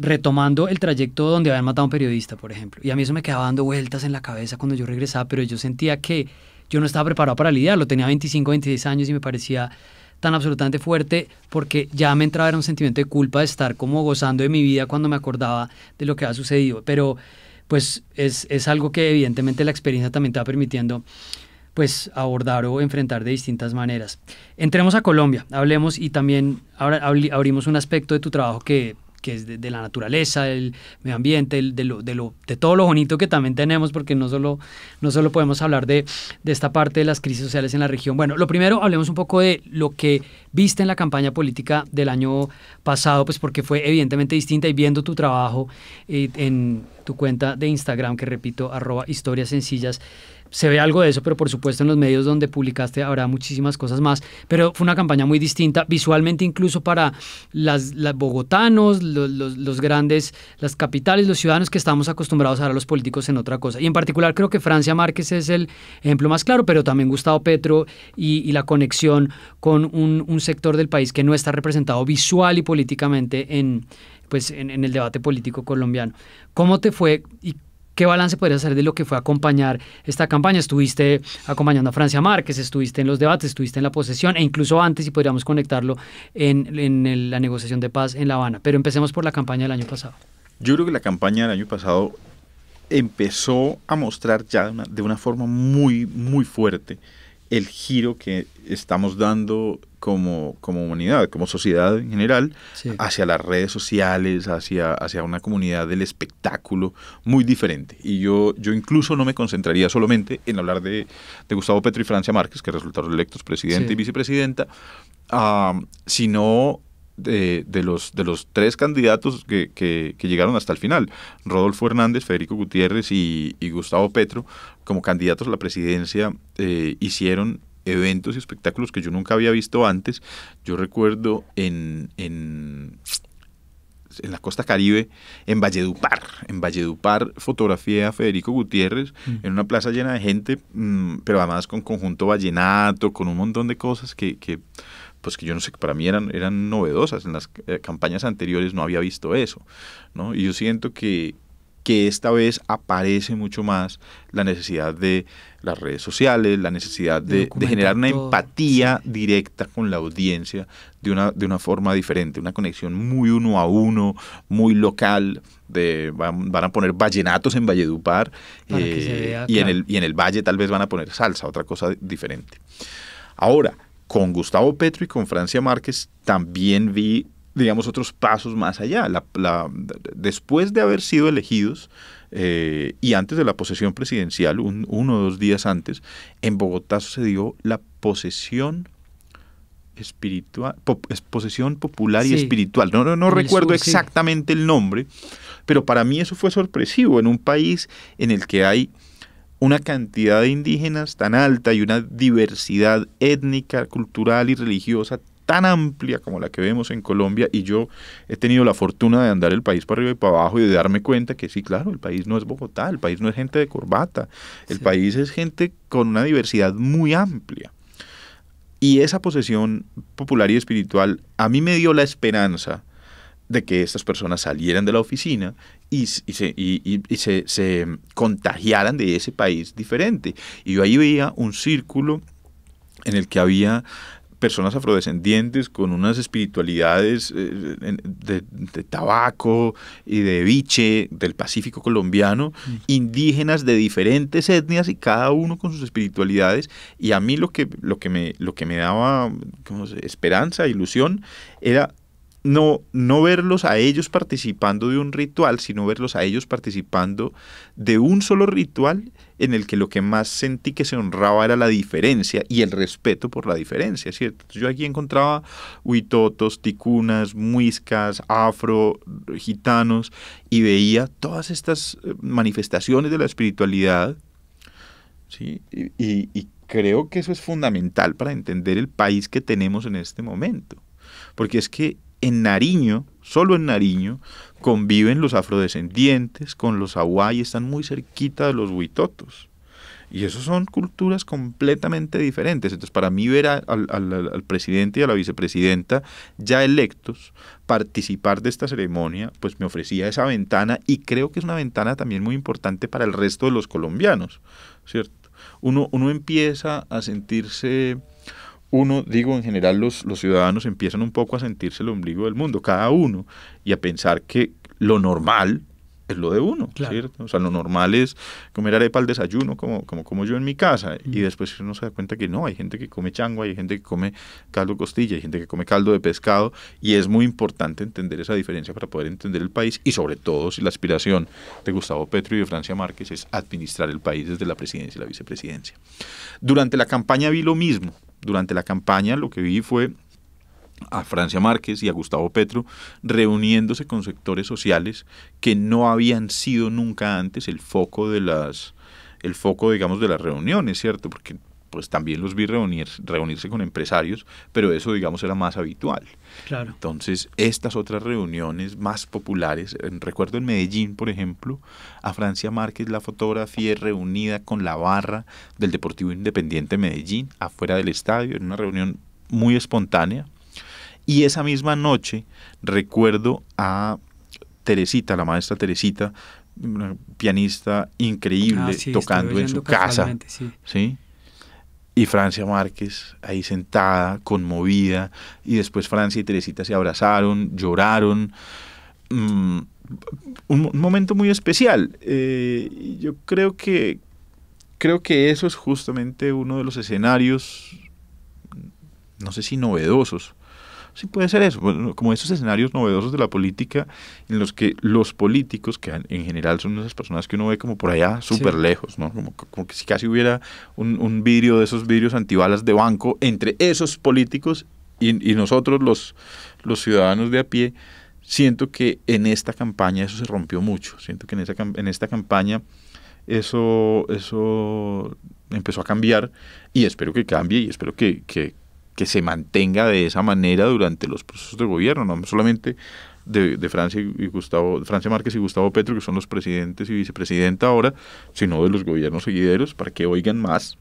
retomando el trayecto donde habían matado a un periodista, por ejemplo. Y a mí eso me quedaba dando vueltas en la cabeza cuando yo regresaba, pero yo sentía que yo no estaba preparado para lidiarlo. Tenía 25, 26 años y me parecía tan absolutamente fuerte porque ya me entraba en un sentimiento de culpa de estar como gozando de mi vida cuando me acordaba de lo que había sucedido. Pero pues es, algo que evidentemente la experiencia también te va permitiendo pues abordar o enfrentar de distintas maneras. Entremos a Colombia, hablemos y también ahora abrimos un aspecto de tu trabajo que que es de, la naturaleza, del medio ambiente, de, todo lo bonito que también tenemos, porque no solo, no solo podemos hablar de, de esta parte de las crisis sociales en la región. Bueno, lo primero, hablemos un poco de lo que viste en la campaña política del año pasado, pues porque fue evidentemente distinta y viendo tu trabajo eh, en tu cuenta de Instagram, que repito, arroba historias sencillas, se ve algo de eso, pero por supuesto en los medios donde publicaste habrá muchísimas cosas más. Pero fue una campaña muy distinta, visualmente incluso para las, bogotanos, los, los, grandes, las capitales, los ciudadanos que estamos acostumbrados a ver a los políticos en otra cosa. Y en particular creo que Francia Márquez es el ejemplo más claro, pero también Gustavo Petro y, la conexión con un, sector del país que no está representado visual y políticamente en, pues en, el debate político colombiano. ¿Cómo te fue y ¿qué balance podrías hacer de lo que fue acompañar esta campaña? Estuviste acompañando a Francia Márquez, estuviste en los debates, estuviste en la posesión e incluso antes, y podríamos conectarlo, en, la negociación de paz en La Habana. Pero empecemos por la campaña del año pasado. Yo creo que la campaña del año pasado empezó a mostrar ya de una, de una forma muy, muy fuerte el giro que estamos dando como, como humanidad, como sociedad en general, hacia las redes sociales, hacia, hacia una comunidad del espectáculo muy diferente. Y yo, yo incluso no me concentraría solamente en hablar de, Gustavo Petro y Francia Márquez, que resultaron electos presidente y vicepresidenta, ah, sino de, los, de los tres candidatos que, llegaron hasta el final, Rodolfo Hernández, Federico Gutiérrez y, y Gustavo Petro, como candidatos a la presidencia, eh, hicieron eventos y espectáculos que yo nunca había visto antes. Yo recuerdo en, en, en la costa caribe, en Valledupar. En Valledupar fotografía a Federico Gutiérrez mm. en una plaza llena de gente, mm, pero además con conjunto vallenato, con un montón de cosas que, que pues que yo no sé, para mí eran, eran novedosas, en las eh, campañas anteriores no había visto eso, ¿no? Y yo siento que, que esta vez aparece mucho más la necesidad de las redes sociales, la necesidad de, generar una empatía directa con la audiencia de una, de una forma diferente, una conexión muy uno a uno, muy local, de, van, a poner vallenatos en Valledupar eh, y, en el, y en el Valle tal vez van a poner salsa, otra cosa diferente. Ahora, con Gustavo Petro y con Francia Márquez también vi, digamos, otros pasos más allá. La, después de haber sido elegidos eh, y antes de la posesión presidencial, uno o dos días antes, en Bogotá sucedió la posesión espiritual, posesión popular y espiritual. No, no, recuerdo exactamente el nombre, pero para mí eso fue sorpresivo en un país en el que hay una cantidad de indígenas tan alta y una diversidad étnica, cultural y religiosa tan amplia como la que vemos en Colombia y yo he tenido la fortuna de andar el país para arriba y para abajo y de darme cuenta que sí, claro, el país no es Bogotá, el país no es gente de corbata, el país es gente con una diversidad muy amplia. Y esa posesión popular y espiritual a mí me dio la esperanza de que estas personas salieran de la oficina y, se, contagiaran de ese país diferente. Y yo ahí veía un círculo en el que había personas afrodescendientes con unas espiritualidades eh, de, tabaco y de biche del Pacífico colombiano, mm. indígenas de diferentes etnias y cada uno con sus espiritualidades. Y a mí lo que, lo que, me, lo que me daba esperanza, ilusión, era no, no verlos a ellos participando de un ritual, sino verlos a ellos participando de un solo ritual en el que lo que más sentí que se honraba era la diferencia y el respeto por la diferencia, ¿cierto? Yo aquí encontraba huitotos, ticunas, muiscas, afro, gitanos, y veía todas estas eh, manifestaciones de la espiritualidad, ¿sí? y, y creo que eso es fundamental para entender el país que tenemos en este momento, porque es que en Nariño, solo en Nariño, conviven los afrodescendientes con los hawái, están muy cerquita de los huitotos. Y eso son culturas completamente diferentes. Entonces, para mí ver al, presidente y a la vicepresidenta ya electos participar de esta ceremonia, pues me ofrecía esa ventana y creo que es una ventana también muy importante para el resto de los colombianos, ¿cierto? Uno, uno empieza a sentirse uno, digo, en general los, ciudadanos empiezan un poco a sentirse el ombligo del mundo, cada uno, y a pensar que lo normal es lo de uno, claro. ¿cierto? O sea, lo normal es comer arepa al desayuno, como, como, como yo en mi casa, y después uno se da cuenta que no, hay gente que come changua, hay gente que come caldo costilla, hay gente que come caldo de pescado, y es muy importante entender esa diferencia para poder entender el país, y sobre todo si la aspiración de Gustavo Petro y de Francia Márquez es administrar el país desde la presidencia y la vicepresidencia. Durante la campaña vi lo mismo, durante la campaña lo que vi fue a Francia Márquez y a Gustavo Petro reuniéndose con sectores sociales que no habían sido nunca antes el foco de las el foco digamos de las reuniones, ¿cierto? Porque pues también los vi reunir, reunirse con empresarios, pero eso, digamos, era más habitual. Claro. Entonces, estas otras reuniones más populares, recuerdo en Medellín, por ejemplo, a Francia Márquez la fotografía reunida con la barra del Deportivo Independiente Medellín, afuera del estadio, en una reunión muy espontánea. Y esa misma noche recuerdo a Teresita, la maestra Teresita, una pianista increíble, ah, tocando en su casa. Sí. ¿sí? y Francia Márquez ahí sentada, conmovida, y después Francia y Teresita se abrazaron, lloraron. Mm, un, momento muy especial. Eh, yo creo que, creo que eso es justamente uno de los escenarios, no sé si novedosos, Sí puede ser eso, como esos escenarios novedosos de la política en los que los políticos, que en general son esas personas que uno ve como por allá súper lejos, Como, que si casi hubiera un, vidrio de esos vidrios antibalas de banco entre esos políticos y, nosotros los, ciudadanos de a pie, siento que en esta campaña eso se rompió mucho, siento que en, esta campaña eso, empezó a cambiar y espero que cambie y espero que, que se mantenga de esa manera durante los procesos de gobierno, no solamente de, Francia y Gustavo, Francia Márquez y Gustavo Petro, que son los presidentes y vicepresidenta ahora, sino de los gobiernos seguideros, para que oigan más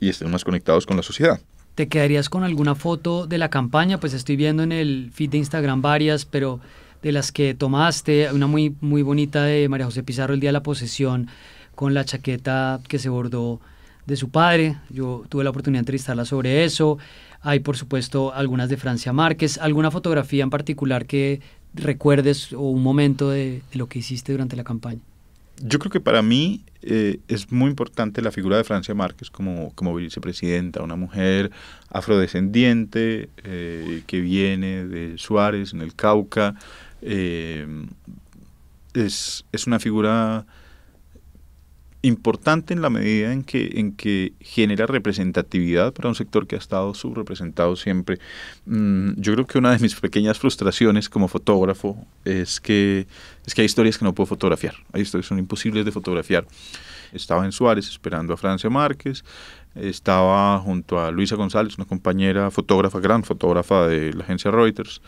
y estén más conectados con la sociedad. ¿Te quedarías con alguna foto de la campaña? Pues estoy viendo en el feed de Instagram varias, pero de las que tomaste, una muy, muy bonita de María José Pizarro el día de la posesión, con la chaqueta que se bordó de su padre. Yo tuve la oportunidad de entrevistarla sobre eso. Hay, por supuesto, algunas de Francia Márquez. ¿Alguna fotografía en particular que recuerdes o un momento de, lo que hiciste durante la campaña? Yo creo que para mí eh, es muy importante la figura de Francia Márquez como, como vicepresidenta, una mujer afrodescendiente eh, que viene de Suárez, en el Cauca. Eh, es, es, una figura importante en la medida en que, en que genera representatividad para un sector que ha estado subrepresentado siempre. Mm, yo creo que una de mis pequeñas frustraciones como fotógrafo es que, es que hay historias que no puedo fotografiar, hay historias que son imposibles de fotografiar. Estaba en Suárez esperando a Francia Márquez, estaba junto a Luisa González, una compañera fotógrafa, gran fotógrafa de la agencia Reuters,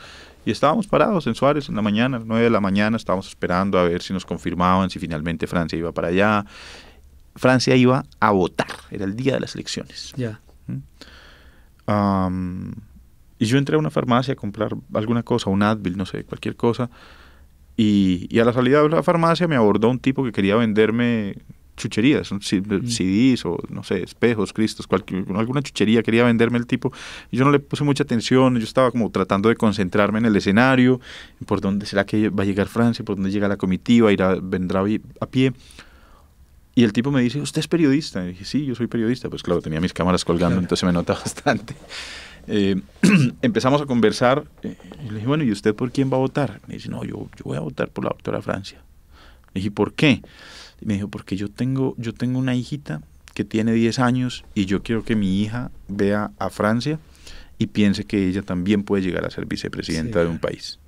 y estábamos parados en Suárez en la mañana, a las 9 de la mañana, estábamos esperando a ver si nos confirmaban, si finalmente Francia iba para allá, Francia iba a votar, era el día de las elecciones. Ya. ¿Mm? y yo entré a una farmacia a comprar alguna cosa, un Advil, no sé, cualquier cosa. Y, a la salida de la farmacia me abordó un tipo que quería venderme chucherías, CDs mm. o no sé, espejos, cristos, cualquier, alguna chuchería quería venderme el tipo. yo no le puse mucha atención, yo estaba como tratando de concentrarme en el escenario, por dónde será que va a llegar Francia, por dónde llega la comitiva, irá, vendrá a pie. Y el tipo me dice, ¿usted es periodista? Y dije, sí, yo soy periodista. Pues claro, tenía mis cámaras colgando, entonces me nota [laughs] bastante. Eh, [clears throat] empezamos a conversar. Eh, y le dije, bueno, ¿y usted por quién va a votar? Me dice, no, yo, yo voy a votar por la doctora Francia. Le dije, ¿por qué? Y me dijo, porque yo tengo, yo tengo una hijita que tiene 10 años y yo quiero que mi hija vea a Francia y piense que ella también puede llegar a ser vicepresidenta de un país.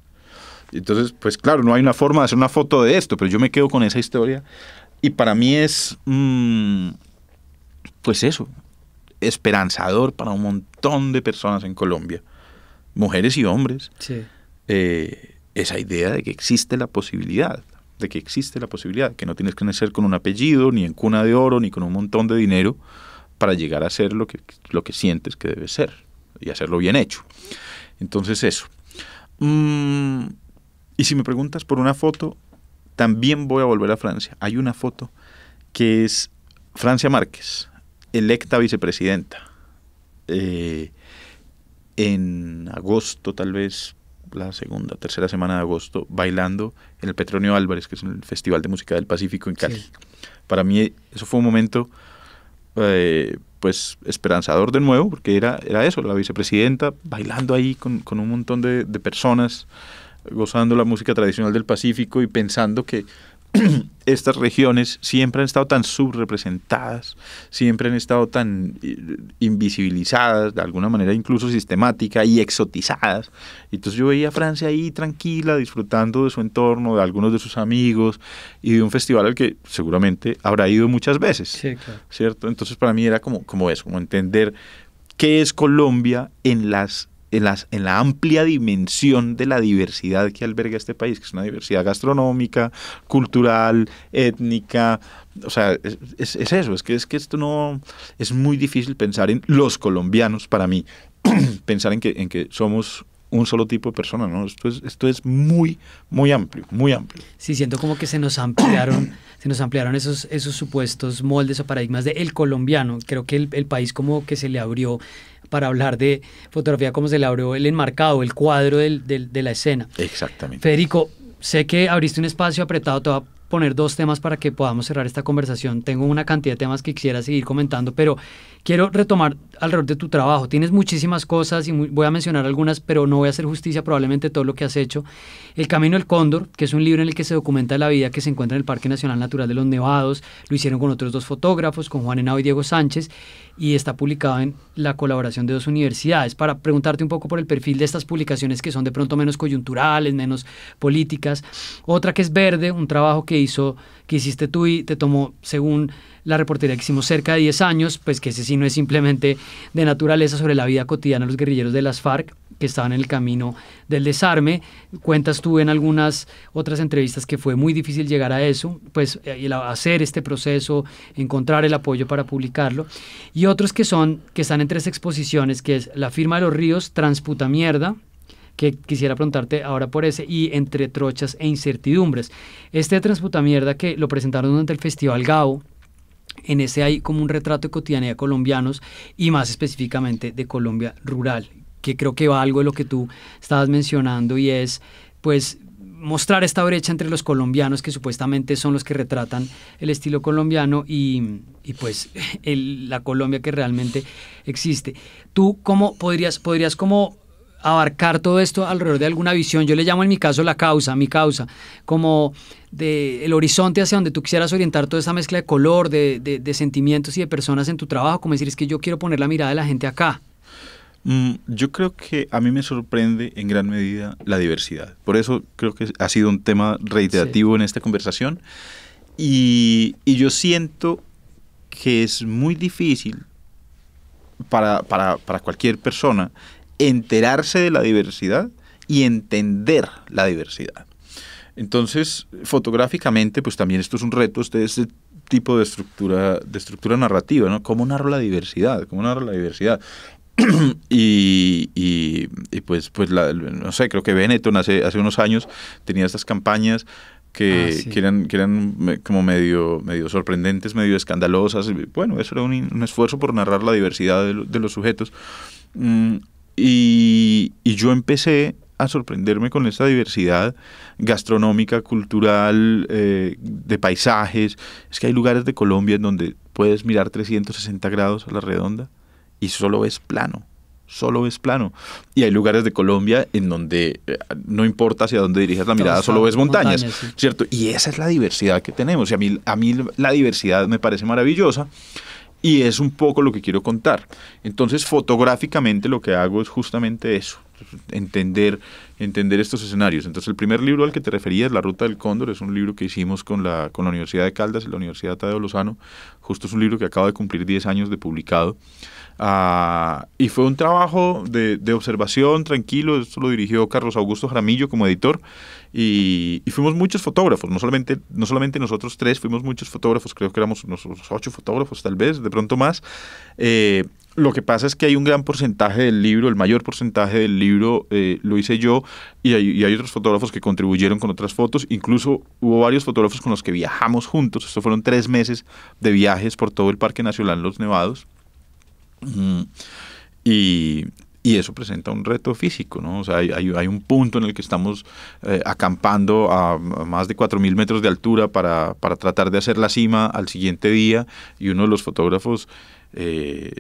Entonces, pues claro, no hay una forma de hacer una foto de esto, pero yo me quedo con esa historia y para mí es, mm, pues eso, esperanzador para un montón de personas en Colombia, mujeres y hombres, eh, esa idea de que existe la posibilidad, de que existe la posibilidad, que no tienes que nacer con un apellido, ni en cuna de oro, ni con un montón de dinero para llegar a ser lo que, lo que sientes que debe ser y hacerlo bien hecho. Entonces eso. Mm, y si me preguntas por una foto, también voy a volver a Francia. Hay una foto que es Francia Márquez, electa vicepresidenta. Eh, en agosto, tal vez la segunda, tercera semana de agosto, bailando en el Petronio Álvarez, que es el Festival de Música del Pacífico en Cali. Para mí eso fue un momento eh, pues esperanzador de nuevo, porque era, era eso, la vicepresidenta bailando ahí con, un montón de personas gozando la música tradicional del Pacífico y pensando que [clears throat] estas regiones siempre han estado tan subrepresentadas, siempre han estado tan eh, invisibilizadas, de alguna manera incluso sistemática y exotizadas. Entonces yo veía a Francia ahí tranquila, disfrutando de su entorno, de algunos de sus amigos y de un festival al que seguramente habrá ido muchas veces, ¿cierto? Entonces para mí era como, como eso, como entender qué es Colombia en las en, la amplia dimensión de la diversidad que alberga este país, que es una diversidad gastronómica, cultural, étnica, o sea, es, eso, es que, es que esto no, es muy difícil pensar en los colombianos, para mí, [clears throat] pensar en que, en que somos un solo tipo de persona, ¿no? Esto es, esto es muy, muy amplio, muy amplio. Sí, siento como que se nos ampliaron, [clears throat] se nos ampliaron esos, esos supuestos moldes o paradigmas de el colombiano. Creo que el, el país como que se le abrió para hablar de fotografía cómo se le abrió el enmarcado, el cuadro del, de la escena. Exactamente. Federico, sé que abriste un espacio apretado, te voy a poner dos temas para que podamos cerrar esta conversación. Tengo una cantidad de temas que quisiera seguir comentando, pero quiero retomar alrededor de tu trabajo. Tienes muchísimas cosas y voy a mencionar algunas, pero no voy a hacer justicia probablemente todo lo que has hecho. El Camino del Cóndor, que es un libro en el que se documenta la vida que se encuentra en el Parque Nacional Natural de los Nevados, lo hicieron con otros dos fotógrafos, con Juan Henao y Diego Sánchez, y está publicado en la colaboración de dos universidades. Para preguntarte un poco por el perfil de estas publicaciones que son de pronto menos coyunturales, menos políticas. Otra que es Verde, un trabajo que hizo, que hiciste tú y te tomó, según la reportería que hicimos cerca de 10 años, pues que ese sí no es simplemente de naturaleza sobre la vida cotidiana de los guerrilleros de las FARC que estaban en el camino del desarme. Cuentas tú en algunas otras entrevistas que fue muy difícil llegar a eso, pues eh, hacer este proceso, encontrar el apoyo para publicarlo. Y otros que son, que están en tres exposiciones, que es La firma de los ríos, Transputa Mierda, que quisiera preguntarte ahora por ese, y Entre Trochas e Incertidumbres. Este Transputa Mierda que lo presentaron durante el Festival Gao, en ese hay como un retrato de cotidianidad de colombianos y más específicamente de Colombia rural, que creo que va algo de lo que tú estabas mencionando y es pues mostrar esta brecha entre los colombianos que supuestamente son los que retratan el estilo colombiano y, y pues [laughs] la Colombia que realmente existe. ¿Tú cómo podrías, podrías como abarcar todo esto alrededor de alguna visión. Yo le llamo en mi caso la causa, mi causa, como del horizonte hacia donde tú quisieras orientar toda esa mezcla de color, de, de, sentimientos y de personas en tu trabajo, como decir, es que yo quiero poner la mirada de la gente acá. Mm, yo creo que a mí me sorprende en gran medida la diversidad. Por eso creo que ha sido un tema reiterativo en esta conversación. Y, yo siento que es muy difícil para, para cualquier persona enterarse de la diversidad y entender la diversidad. Entonces, fotográficamente, pues también esto es un reto, este, este tipo de estructura, de estructura narrativa, ¿no? ¿Cómo narro la diversidad? ¿Cómo narro la diversidad? [clears throat] y, pues, pues no sé, creo que Benetton hace, hace unos años tenía estas campañas que, ah, que, eran, como medio, medio sorprendentes, medio escandalosas. Bueno, eso era un, esfuerzo por narrar la diversidad de, los sujetos. Mm, y, yo empecé a sorprenderme con esta diversidad gastronómica, cultural, eh, de paisajes. Es que hay lugares de Colombia en donde puedes mirar 360 grados a la redonda y solo ves plano solo ves plano. Y hay lugares de Colombia en donde eh, no importa hacia dónde dirijas la mirada, solo ves montañas, ¿cierto? Y esa es la diversidad que tenemos. Y a a mí la diversidad me parece maravillosa, y es un poco lo que quiero contar. Entonces, fotográficamente lo que hago es justamente eso entender, entender estos escenarios. Entonces, el primer libro al que te referías, La Ruta del Cóndor, es un libro que hicimos con la, con la Universidad de Caldas y la Universidad Tadeo Lozano. Justo es un libro que acaba de cumplir 10 años de publicado. Ah, y fue un trabajo de, de, observación tranquilo, esto lo dirigió Carlos Augusto Jaramillo como editor, y, y, fuimos muchos fotógrafos, no solamente, no solamente nosotros tres, fuimos muchos fotógrafos, creo que éramos unos ocho fotógrafos tal vez, de pronto más, eh, lo que pasa es que hay un gran porcentaje del libro, el mayor porcentaje del libro eh, lo hice yo y hay, otros fotógrafos que contribuyeron con otras fotos. Incluso hubo varios fotógrafos con los que viajamos juntos. Estos fueron tres meses de viajes por todo el Parque Nacional Los Nevados. Mm, y, y eso presenta un reto físico, ¿no? O sea, hay, un punto en el que estamos eh, acampando a, más de 4.000 metros de altura para, para, tratar de hacer la cima al siguiente día y uno de los fotógrafos eh,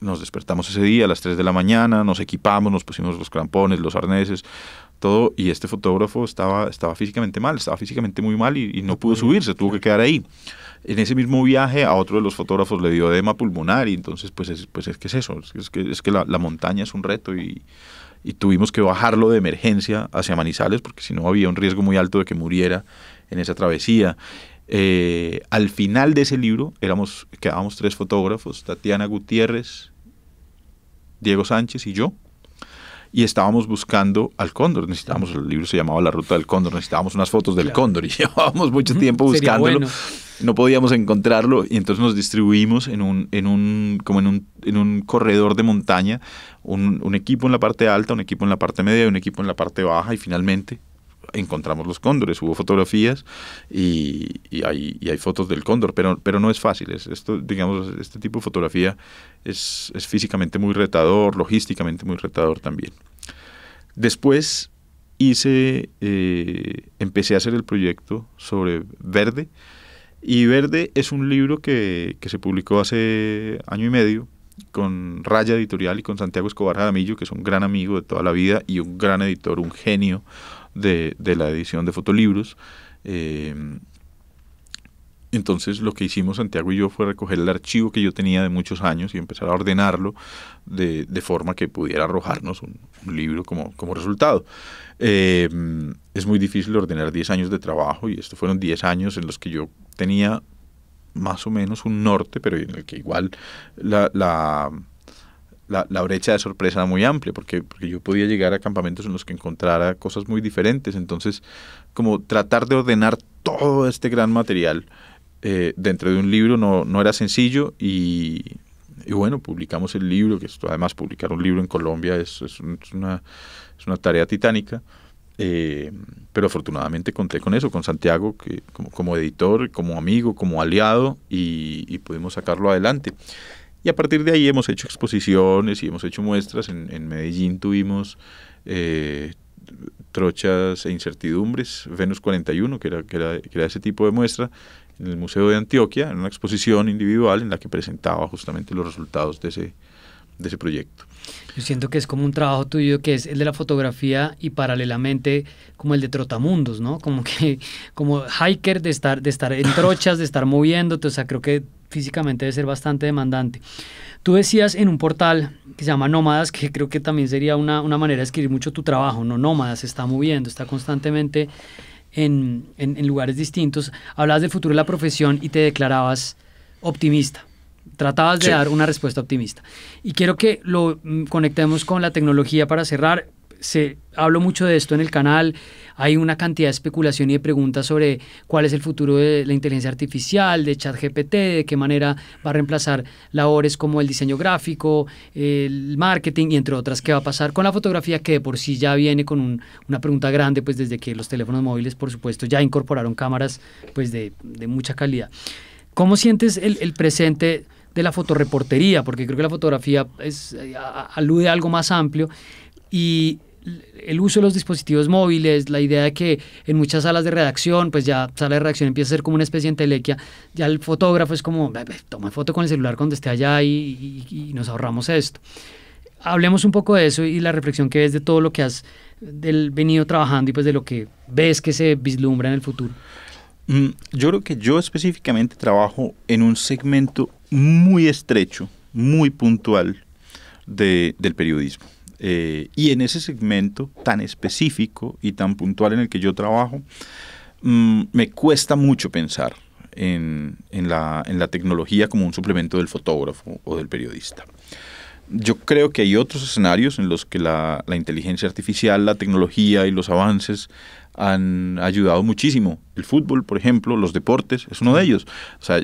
nos despertamos ese día a las 3 de la mañana, nos equipamos, nos pusimos los crampones, los arneses, todo, y este fotógrafo estaba, estaba físicamente mal, estaba físicamente muy mal y, no pudo subirse, tuvo que quedar ahí. En ese mismo viaje a otro de los fotógrafos le dio edema pulmonar y entonces pues es, pues es que es eso, es que, es que la, montaña es un reto y tuvimos que bajarlo de emergencia hacia Manizales porque si no había un riesgo muy alto de que muriera en esa travesía. Eh, al final de ese libro éramos, quedábamos tres fotógrafos, Tatiana Gutiérrez, Diego Sánchez y yo, y estábamos buscando al cóndor. Necesitábamos, el libro se llamaba La Ruta del Cóndor, necesitábamos unas fotos del cóndor y [laughs] llevábamos mucho tiempo buscándolo. No podíamos encontrarlo y entonces nos distribuimos en un, en un, como en un, en un corredor de montaña, un, un equipo en la parte alta, un equipo en la parte media y un equipo en la parte baja y finalmente encontramos los cóndores, hubo fotografías y, hay, fotos del cóndor, pero, no es fácil. esto, digamos, este tipo de fotografía es, físicamente muy retador, logísticamente muy retador también. Después hice, eh, empecé a hacer el proyecto sobre Verde. Y Verde es un libro que, que, se publicó hace año y medio con Raya Editorial y con Santiago Escobar Jaramillo, que es un gran amigo de toda la vida y un gran editor, un genio, de, la edición de fotolibros. Em, entonces lo que hicimos Santiago y yo fue recoger el archivo que yo tenía de muchos años y empezar a ordenarlo de, forma que pudiera arrojarnos un, libro como, como resultado. Em, es muy difícil ordenar 10 años de trabajo y estos fueron 10 años en los que yo tenía más o menos un norte, pero en el que igual la la, brecha de sorpresa muy amplia, porque, yo podía llegar a campamentos en los que encontrara cosas muy diferentes. Entonces, como tratar de ordenar todo este gran material eh, dentro de un libro no, era sencillo y, bueno, publicamos el libro, que además publicar un libro en Colombia es, una, tarea titánica. Eh, pero afortunadamente conté con eso, con Santiago que, como, como editor, como amigo, como aliado y, y pudimos sacarlo adelante. Y a partir de ahí hemos hecho exposiciones y hemos hecho muestras. En, en Medellín tuvimos eh, Trochas e Incertidumbres, Venus 41, que era, que, era, ese tipo de muestra, en el Museo de Antioquia, en una exposición individual en la que presentaba justamente los resultados de ese, de ese proyecto. Yo siento que es como un trabajo tuyo que es el de la fotografía y paralelamente como el de Trotamundos, ¿no? Como que como hiker de estar de estar en trochas, de estar moviéndote, o sea, creo que físicamente debe ser bastante demandante. Tú decías en un portal que se llama Nómadas, que creo que también sería una, manera de escribir mucho tu trabajo, ¿no? Nómadas, está moviendo, está constantemente en, lugares distintos. Hablabas del futuro de la profesión y te declarabas optimista. Tratabas de dar una respuesta optimista. Y quiero que lo mm, conectemos con la tecnología para cerrar se hablo mucho de esto en el canal. Hay una cantidad de especulación y de preguntas sobre cuál es el futuro de la inteligencia artificial, de ChatGPT, de qué manera va a reemplazar labores como el diseño gráfico, el marketing y entre otras. ¿Qué va a pasar con la fotografía que de por sí ya viene con una pregunta grande, pues desde que los teléfonos móviles, por supuesto, ya incorporaron cámaras pues de, mucha calidad? ¿Cómo sientes el, presente? de la fotoreportería, porque creo que la fotografía es, eh, alude a algo más amplio, y el uso de los dispositivos móviles, la idea de que en muchas salas de redacción, pues ya sala de redacción empieza a ser como una especie de entelequia, ya el fotógrafo es como, toma foto con el celular cuando esté allá y, nos ahorramos esto. Hablemos un poco de eso y la reflexión que ves de todo lo que has venido trabajando y pues de lo que ves que se vislumbra en el futuro. Mm, yo creo que yo específicamente trabajo en un segmento muy estrecho, muy puntual del periodismo eh, y en ese segmento tan específico y tan puntual en el que yo trabajo, mm, me cuesta mucho pensar en, la, tecnología como un suplemento del fotógrafo o del periodista. Yo creo que hay otros escenarios en los que la, inteligencia artificial, la tecnología y los avances han ayudado muchísimo. El fútbol, por ejemplo, los deportes, es uno de ellos. O sea,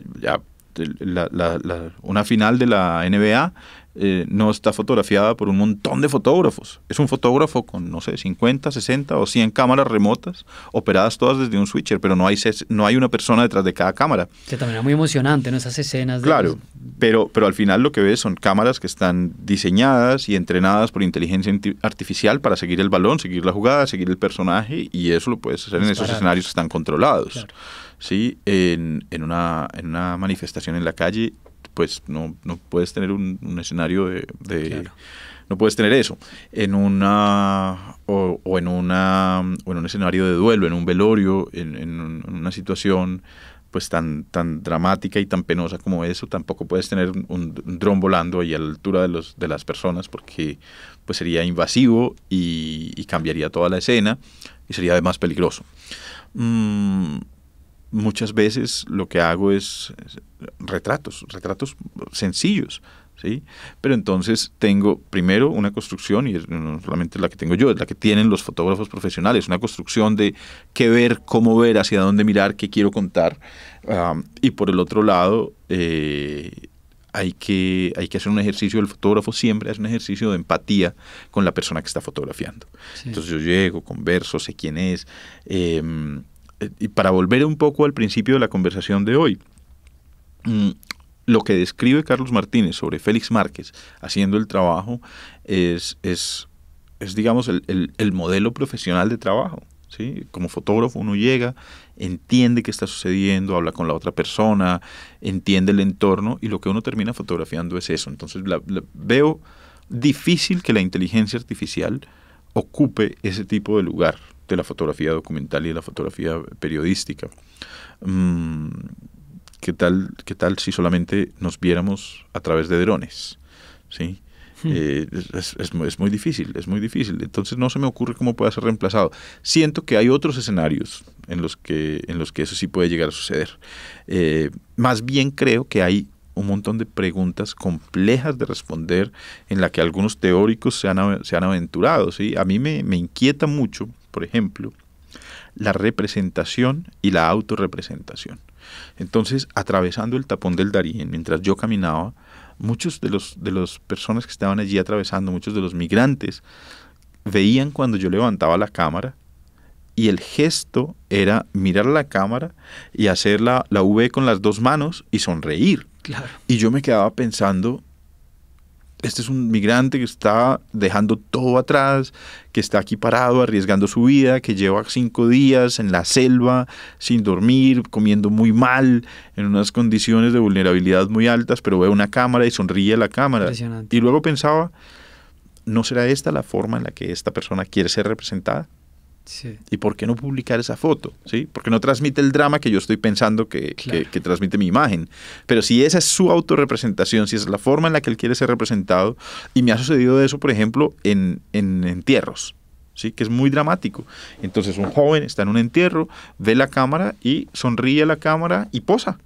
una final de la NBA eh, no está fotografiada por un montón de fotógrafos. Es un fotógrafo con, no sé, 50, 60 o 100 cámaras remotas, operadas todas desde un switcher, pero no hay, no hay una persona detrás de cada cámara. Que también es muy emocionante, ¿no? Esas escenas. claro, pero, pero al final lo que ves son cámaras que están diseñadas y entrenadas por inteligencia artificial para seguir el balón, seguir la jugada, seguir el personaje, y eso lo puedes hacer en esos escenarios que están controlados. Sí, en, en, una, en una manifestación en la calle pues no, puedes tener un, escenario de... No puedes tener eso. En una... O, en una... en un escenario de duelo, en un velorio, en, una situación pues tan, tan dramática y tan penosa como eso, tampoco puedes tener un, dron volando ahí a la altura de, los, de las personas porque pues sería invasivo y, cambiaría toda la escena y sería además peligroso. Mm, muchas veces lo que hago es retratos, retratos sencillos. ¿Sí? Pero entonces tengo primero una construcción, y no solamente la que tengo yo, es la que tienen los fotógrafos profesionales, una construcción de qué ver, cómo ver, hacia dónde mirar, qué quiero contar. y por el otro lado, eh, hay, que, hay que hacer un ejercicio, el fotógrafo siempre hace un ejercicio de empatía con la persona que está fotografiando. Entonces yo llego, converso, sé quién es. Em, eh, y para volver un poco al principio de la conversación de hoy, mm, lo que describe Carlos Martínez sobre Félix Márquez haciendo el trabajo es, es, digamos, el, modelo profesional de trabajo. ¿Sí? Como fotógrafo uno llega, entiende qué está sucediendo, habla con la otra persona, entiende el entorno y lo que uno termina fotografiando es eso. Entonces veo difícil que la inteligencia artificial ocupe ese tipo de lugar de la fotografía documental y de la fotografía periodística. Mm, ¿Qué tal, qué tal si solamente nos viéramos a través de drones? ¿Sí? Hmm. Eh, es, muy difícil, es muy difícil. Entonces no se me ocurre cómo pueda ser reemplazado. Siento que hay otros escenarios en los que, en los que eso sí puede llegar a suceder. Eh, más bien creo que hay un montón de preguntas complejas de responder en la que algunos teóricos se han, aventurado. ¿sí? A mí me, me inquieta mucho por ejemplo, la representación y la autorrepresentación. Entonces, atravesando el tapón del Darién, mientras yo caminaba, muchos de los de las personas que estaban allí atravesando, muchos de los migrantes, veían cuando yo levantaba la cámara y el gesto era mirar la cámara y hacer la, la V con las dos manos y sonreír. Claro. Y yo me quedaba pensando, este es un migrante que está dejando todo atrás, que está aquí parado, arriesgando su vida, que lleva cinco días en la selva, sin dormir, comiendo muy mal, en unas condiciones de vulnerabilidad muy altas, pero ve una cámara y sonríe a la cámara. Y luego pensaba, ¿no será esta la forma en la que esta persona quiere ser representada? ¿Y por qué no publicar esa foto? ¿Sí? Porque no transmite el drama que yo estoy pensando que, transmite mi imagen. Pero si esa es su autorrepresentación, si es la forma en la que él quiere ser representado, y me ha sucedido eso, por ejemplo, en, en entierros. ¿Sí? que es muy dramático. Entonces un joven está en un entierro, ve la cámara y sonríe a la cámara y posa.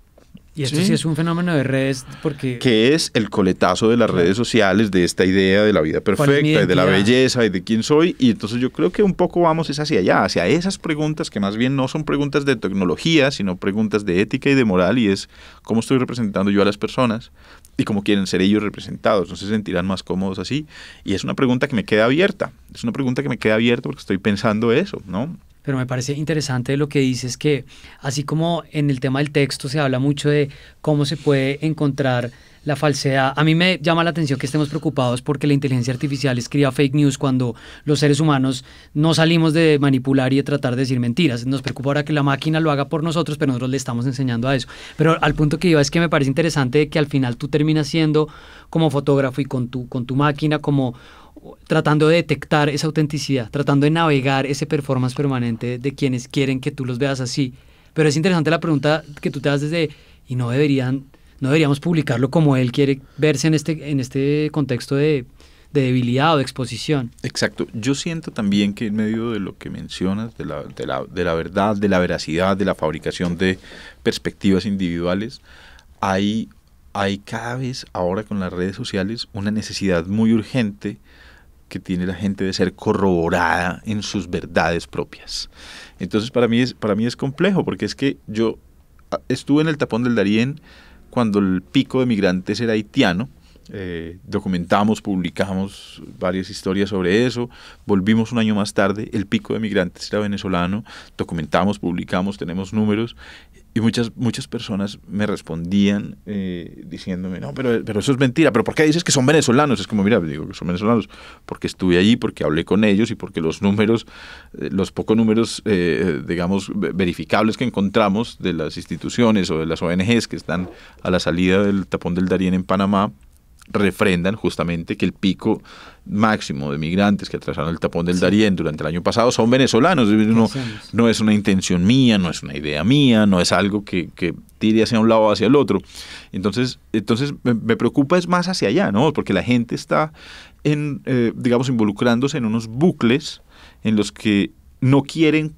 Y esto sí. es un fenómeno de redes porque... Que es el coletazo de las redes sociales, de esta idea de la vida perfecta, y de la belleza y de quién soy. Y entonces yo creo que un poco vamos es hacia allá, hacia esas preguntas que más bien no son preguntas de tecnología, sino preguntas de ética y de moral. Y es cómo estoy representando yo a las personas y cómo quieren ser ellos representados. No se sentirán más cómodos así. Y es una pregunta que me queda abierta. Es una pregunta que me queda abierta porque estoy pensando eso, ¿no? pero me parece interesante lo que dices que así como en el tema del texto se habla mucho de cómo se puede encontrar la falsedad, a mí me llama la atención que estemos preocupados porque la inteligencia artificial escriba fake news cuando los seres humanos no salimos de manipular y de tratar de decir mentiras. Nos preocupa ahora que la máquina lo haga por nosotros, pero nosotros le estamos enseñando a eso. Pero al punto que iba es que me parece interesante que al final tú terminas siendo como fotógrafo y con tu, con tu máquina como tratando de detectar esa autenticidad, tratando de navegar ese performance permanente de quienes quieren que tú los veas así. Pero es interesante la pregunta que tú te haces de, ¿y no deberían, no deberíamos publicarlo como él quiere verse en este, en este contexto de, debilidad o de exposición? Exacto. Yo siento también que en medio de lo que mencionas, de la, de la verdad, de la veracidad, de la fabricación de perspectivas individuales, hay, hay cada vez ahora con las redes sociales una necesidad muy urgente que tiene la gente de ser corroborada en sus verdades propias. Entonces para mí es, para mí es complejo, porque es que yo ah, estuve en el tapón del Darién cuando el pico de migrantes era haitiano, eh, documentamos, publicamos varias historias sobre eso, volvimos un año más tarde, el pico de migrantes era venezolano, documentamos, publicamos, tenemos números, y muchas, muchas personas me respondían eh, diciéndome, no, pero, pero eso es mentira, pero ¿por qué dices que son venezolanos? Es como, mira, digo que son venezolanos, porque estuve allí, porque hablé con ellos y porque los números, eh, los pocos números, eh, digamos, verificables que encontramos de las instituciones o de las ONGs que están a la salida del tapón del Darién en Panamá, refrendan justamente que el pico máximo de migrantes que atrasaron el tapón del Darien durante el año pasado son venezolanos. No, es una intención mía, no es una idea mía, no es algo que, que tire hacia un lado o hacia el otro. Entonces, entonces me, preocupa es más hacia allá, ¿no? Porque la gente está, en, eh, digamos, involucrándose en unos bucles en los que no quieren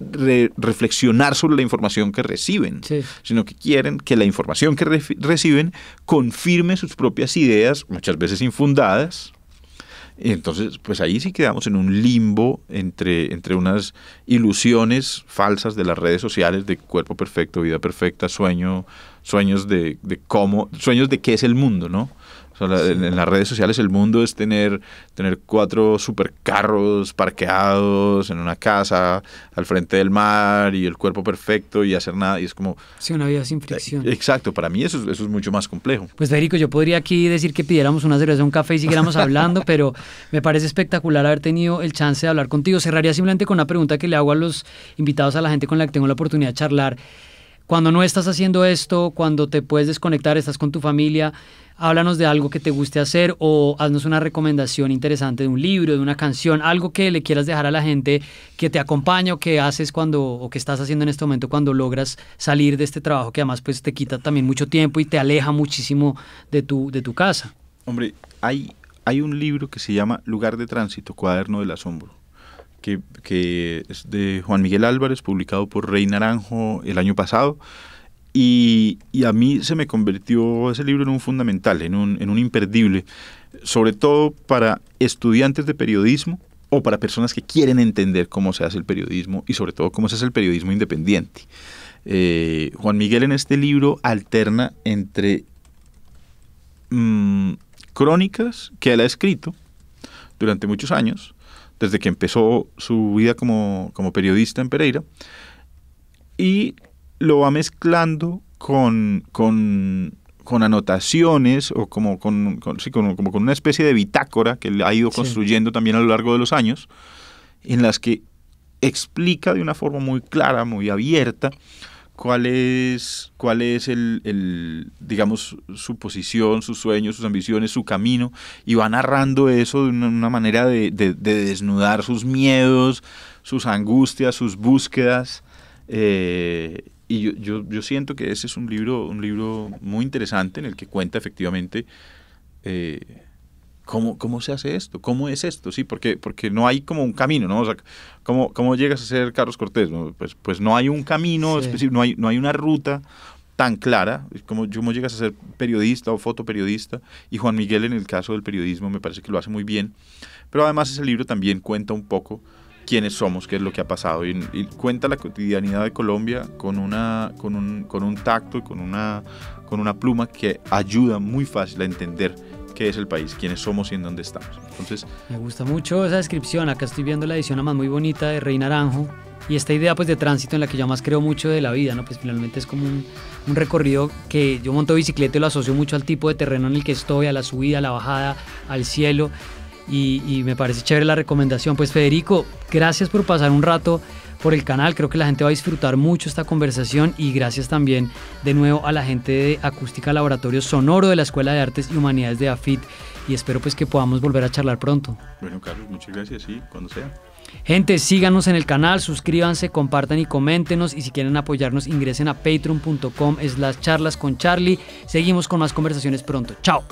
reflexionar sobre la información que reciben, sino que quieren que la información que reciben confirme sus propias ideas, muchas veces infundadas. Y entonces, pues ahí sí quedamos en un limbo entre, entre unas ilusiones falsas de las redes sociales de cuerpo perfecto, vida perfecta, sueño, sueños de, de cómo, sueños de qué es el mundo, ¿no? en, las redes sociales el mundo es tener, tener cuatro supercarros parqueados en una casa al frente del mar y el cuerpo perfecto y hacer nada. Y es como... Sí, una vida sin fricción. Eh, exacto, para mí eso, eso es mucho más complejo. Pues Federico, yo podría aquí decir que pidiéramos una cerveza, un café y siguiéramos [laughs] hablando, pero me parece espectacular haber tenido el chance de hablar contigo. Cerraría simplemente con una pregunta que le hago a los invitados, a la gente con la que tengo la oportunidad de charlar cuando no estás haciendo esto, cuando te puedes desconectar, estás con tu familia, háblanos de algo que te guste hacer o haznos una recomendación interesante de un libro, de una canción, algo que le quieras dejar a la gente que te acompaña o que haces cuando o que estás haciendo en este momento cuando logras salir de este trabajo que además pues te quita también mucho tiempo y te aleja muchísimo de tu de tu casa. Hombre, hay hay un libro que se llama Lugar de Tránsito, Cuaderno del Asombro que, es de Juan Miguel Álvarez, publicado por Rey Naranjo el año pasado. Y, a mí se me convirtió ese libro en un fundamental, en un, imperdible, sobre todo para estudiantes de periodismo o para personas que quieren entender cómo se hace el periodismo y sobre todo cómo se hace el periodismo independiente. Eh, Juan Miguel en este libro alterna entre mm, crónicas que él ha escrito durante muchos años, desde que empezó su vida como, periodista en Pereira y lo va mezclando con, anotaciones o como con, como, con, una especie de bitácora que ha ido construyendo también a lo largo de los años, en las que explica de una forma muy clara, muy abierta, ¿Cuál es, cuál es el, digamos, su posición, sus sueños, sus ambiciones, su camino? Y va narrando eso de una, manera de, desnudar sus miedos, sus angustias, sus búsquedas. Eh, y yo, siento que ese es un libro, un libro muy interesante en el que cuenta efectivamente eh, ¿Cómo, ¿cómo, se hace esto? ¿Cómo es esto? Sí, porque, porque no hay como un camino, ¿no? O sea, ¿cómo, cómo llegas a ser Carlos Cortés? Pues, pues no hay un camino no hay, no hay una ruta tan clara, como cómo llegas a ser periodista o fotoperiodista, y Juan Miguel en el caso del periodismo me parece que lo hace muy bien, pero además ese libro también cuenta un poco quiénes somos, qué es lo que ha pasado, y, cuenta la cotidianidad de Colombia con, una, con, un, con un tacto y con una, con una pluma que ayuda muy fácil a entender qué es el país, quiénes somos y en dónde estamos. Entonces, me gusta mucho esa descripción. Acá estoy viendo la edición más muy bonita de Rey Naranjo y esta idea pues de tránsito en la que yo más creo mucho de la vida, ¿no? Pues finalmente es como un, recorrido que yo monto bicicleta y lo asocio mucho al tipo de terreno en el que estoy, a la subida, a la bajada, al cielo y, y me parece chévere la recomendación. Pues Federico, gracias por pasar un rato por el canal. Creo que la gente va a disfrutar mucho esta conversación y gracias también de nuevo a la gente de Acústica Laboratorio Sonoro de la Escuela de Artes y Humanidades de AFIT y espero pues que podamos volver a charlar pronto. Bueno, Carlos, muchas gracias, y cuando sea. Gente, síganos en el canal, suscríbanse, compartan y coméntenos y si quieren apoyarnos ingresen a patreon.com las charlas con Charlie. Seguimos con más conversaciones pronto. Chao.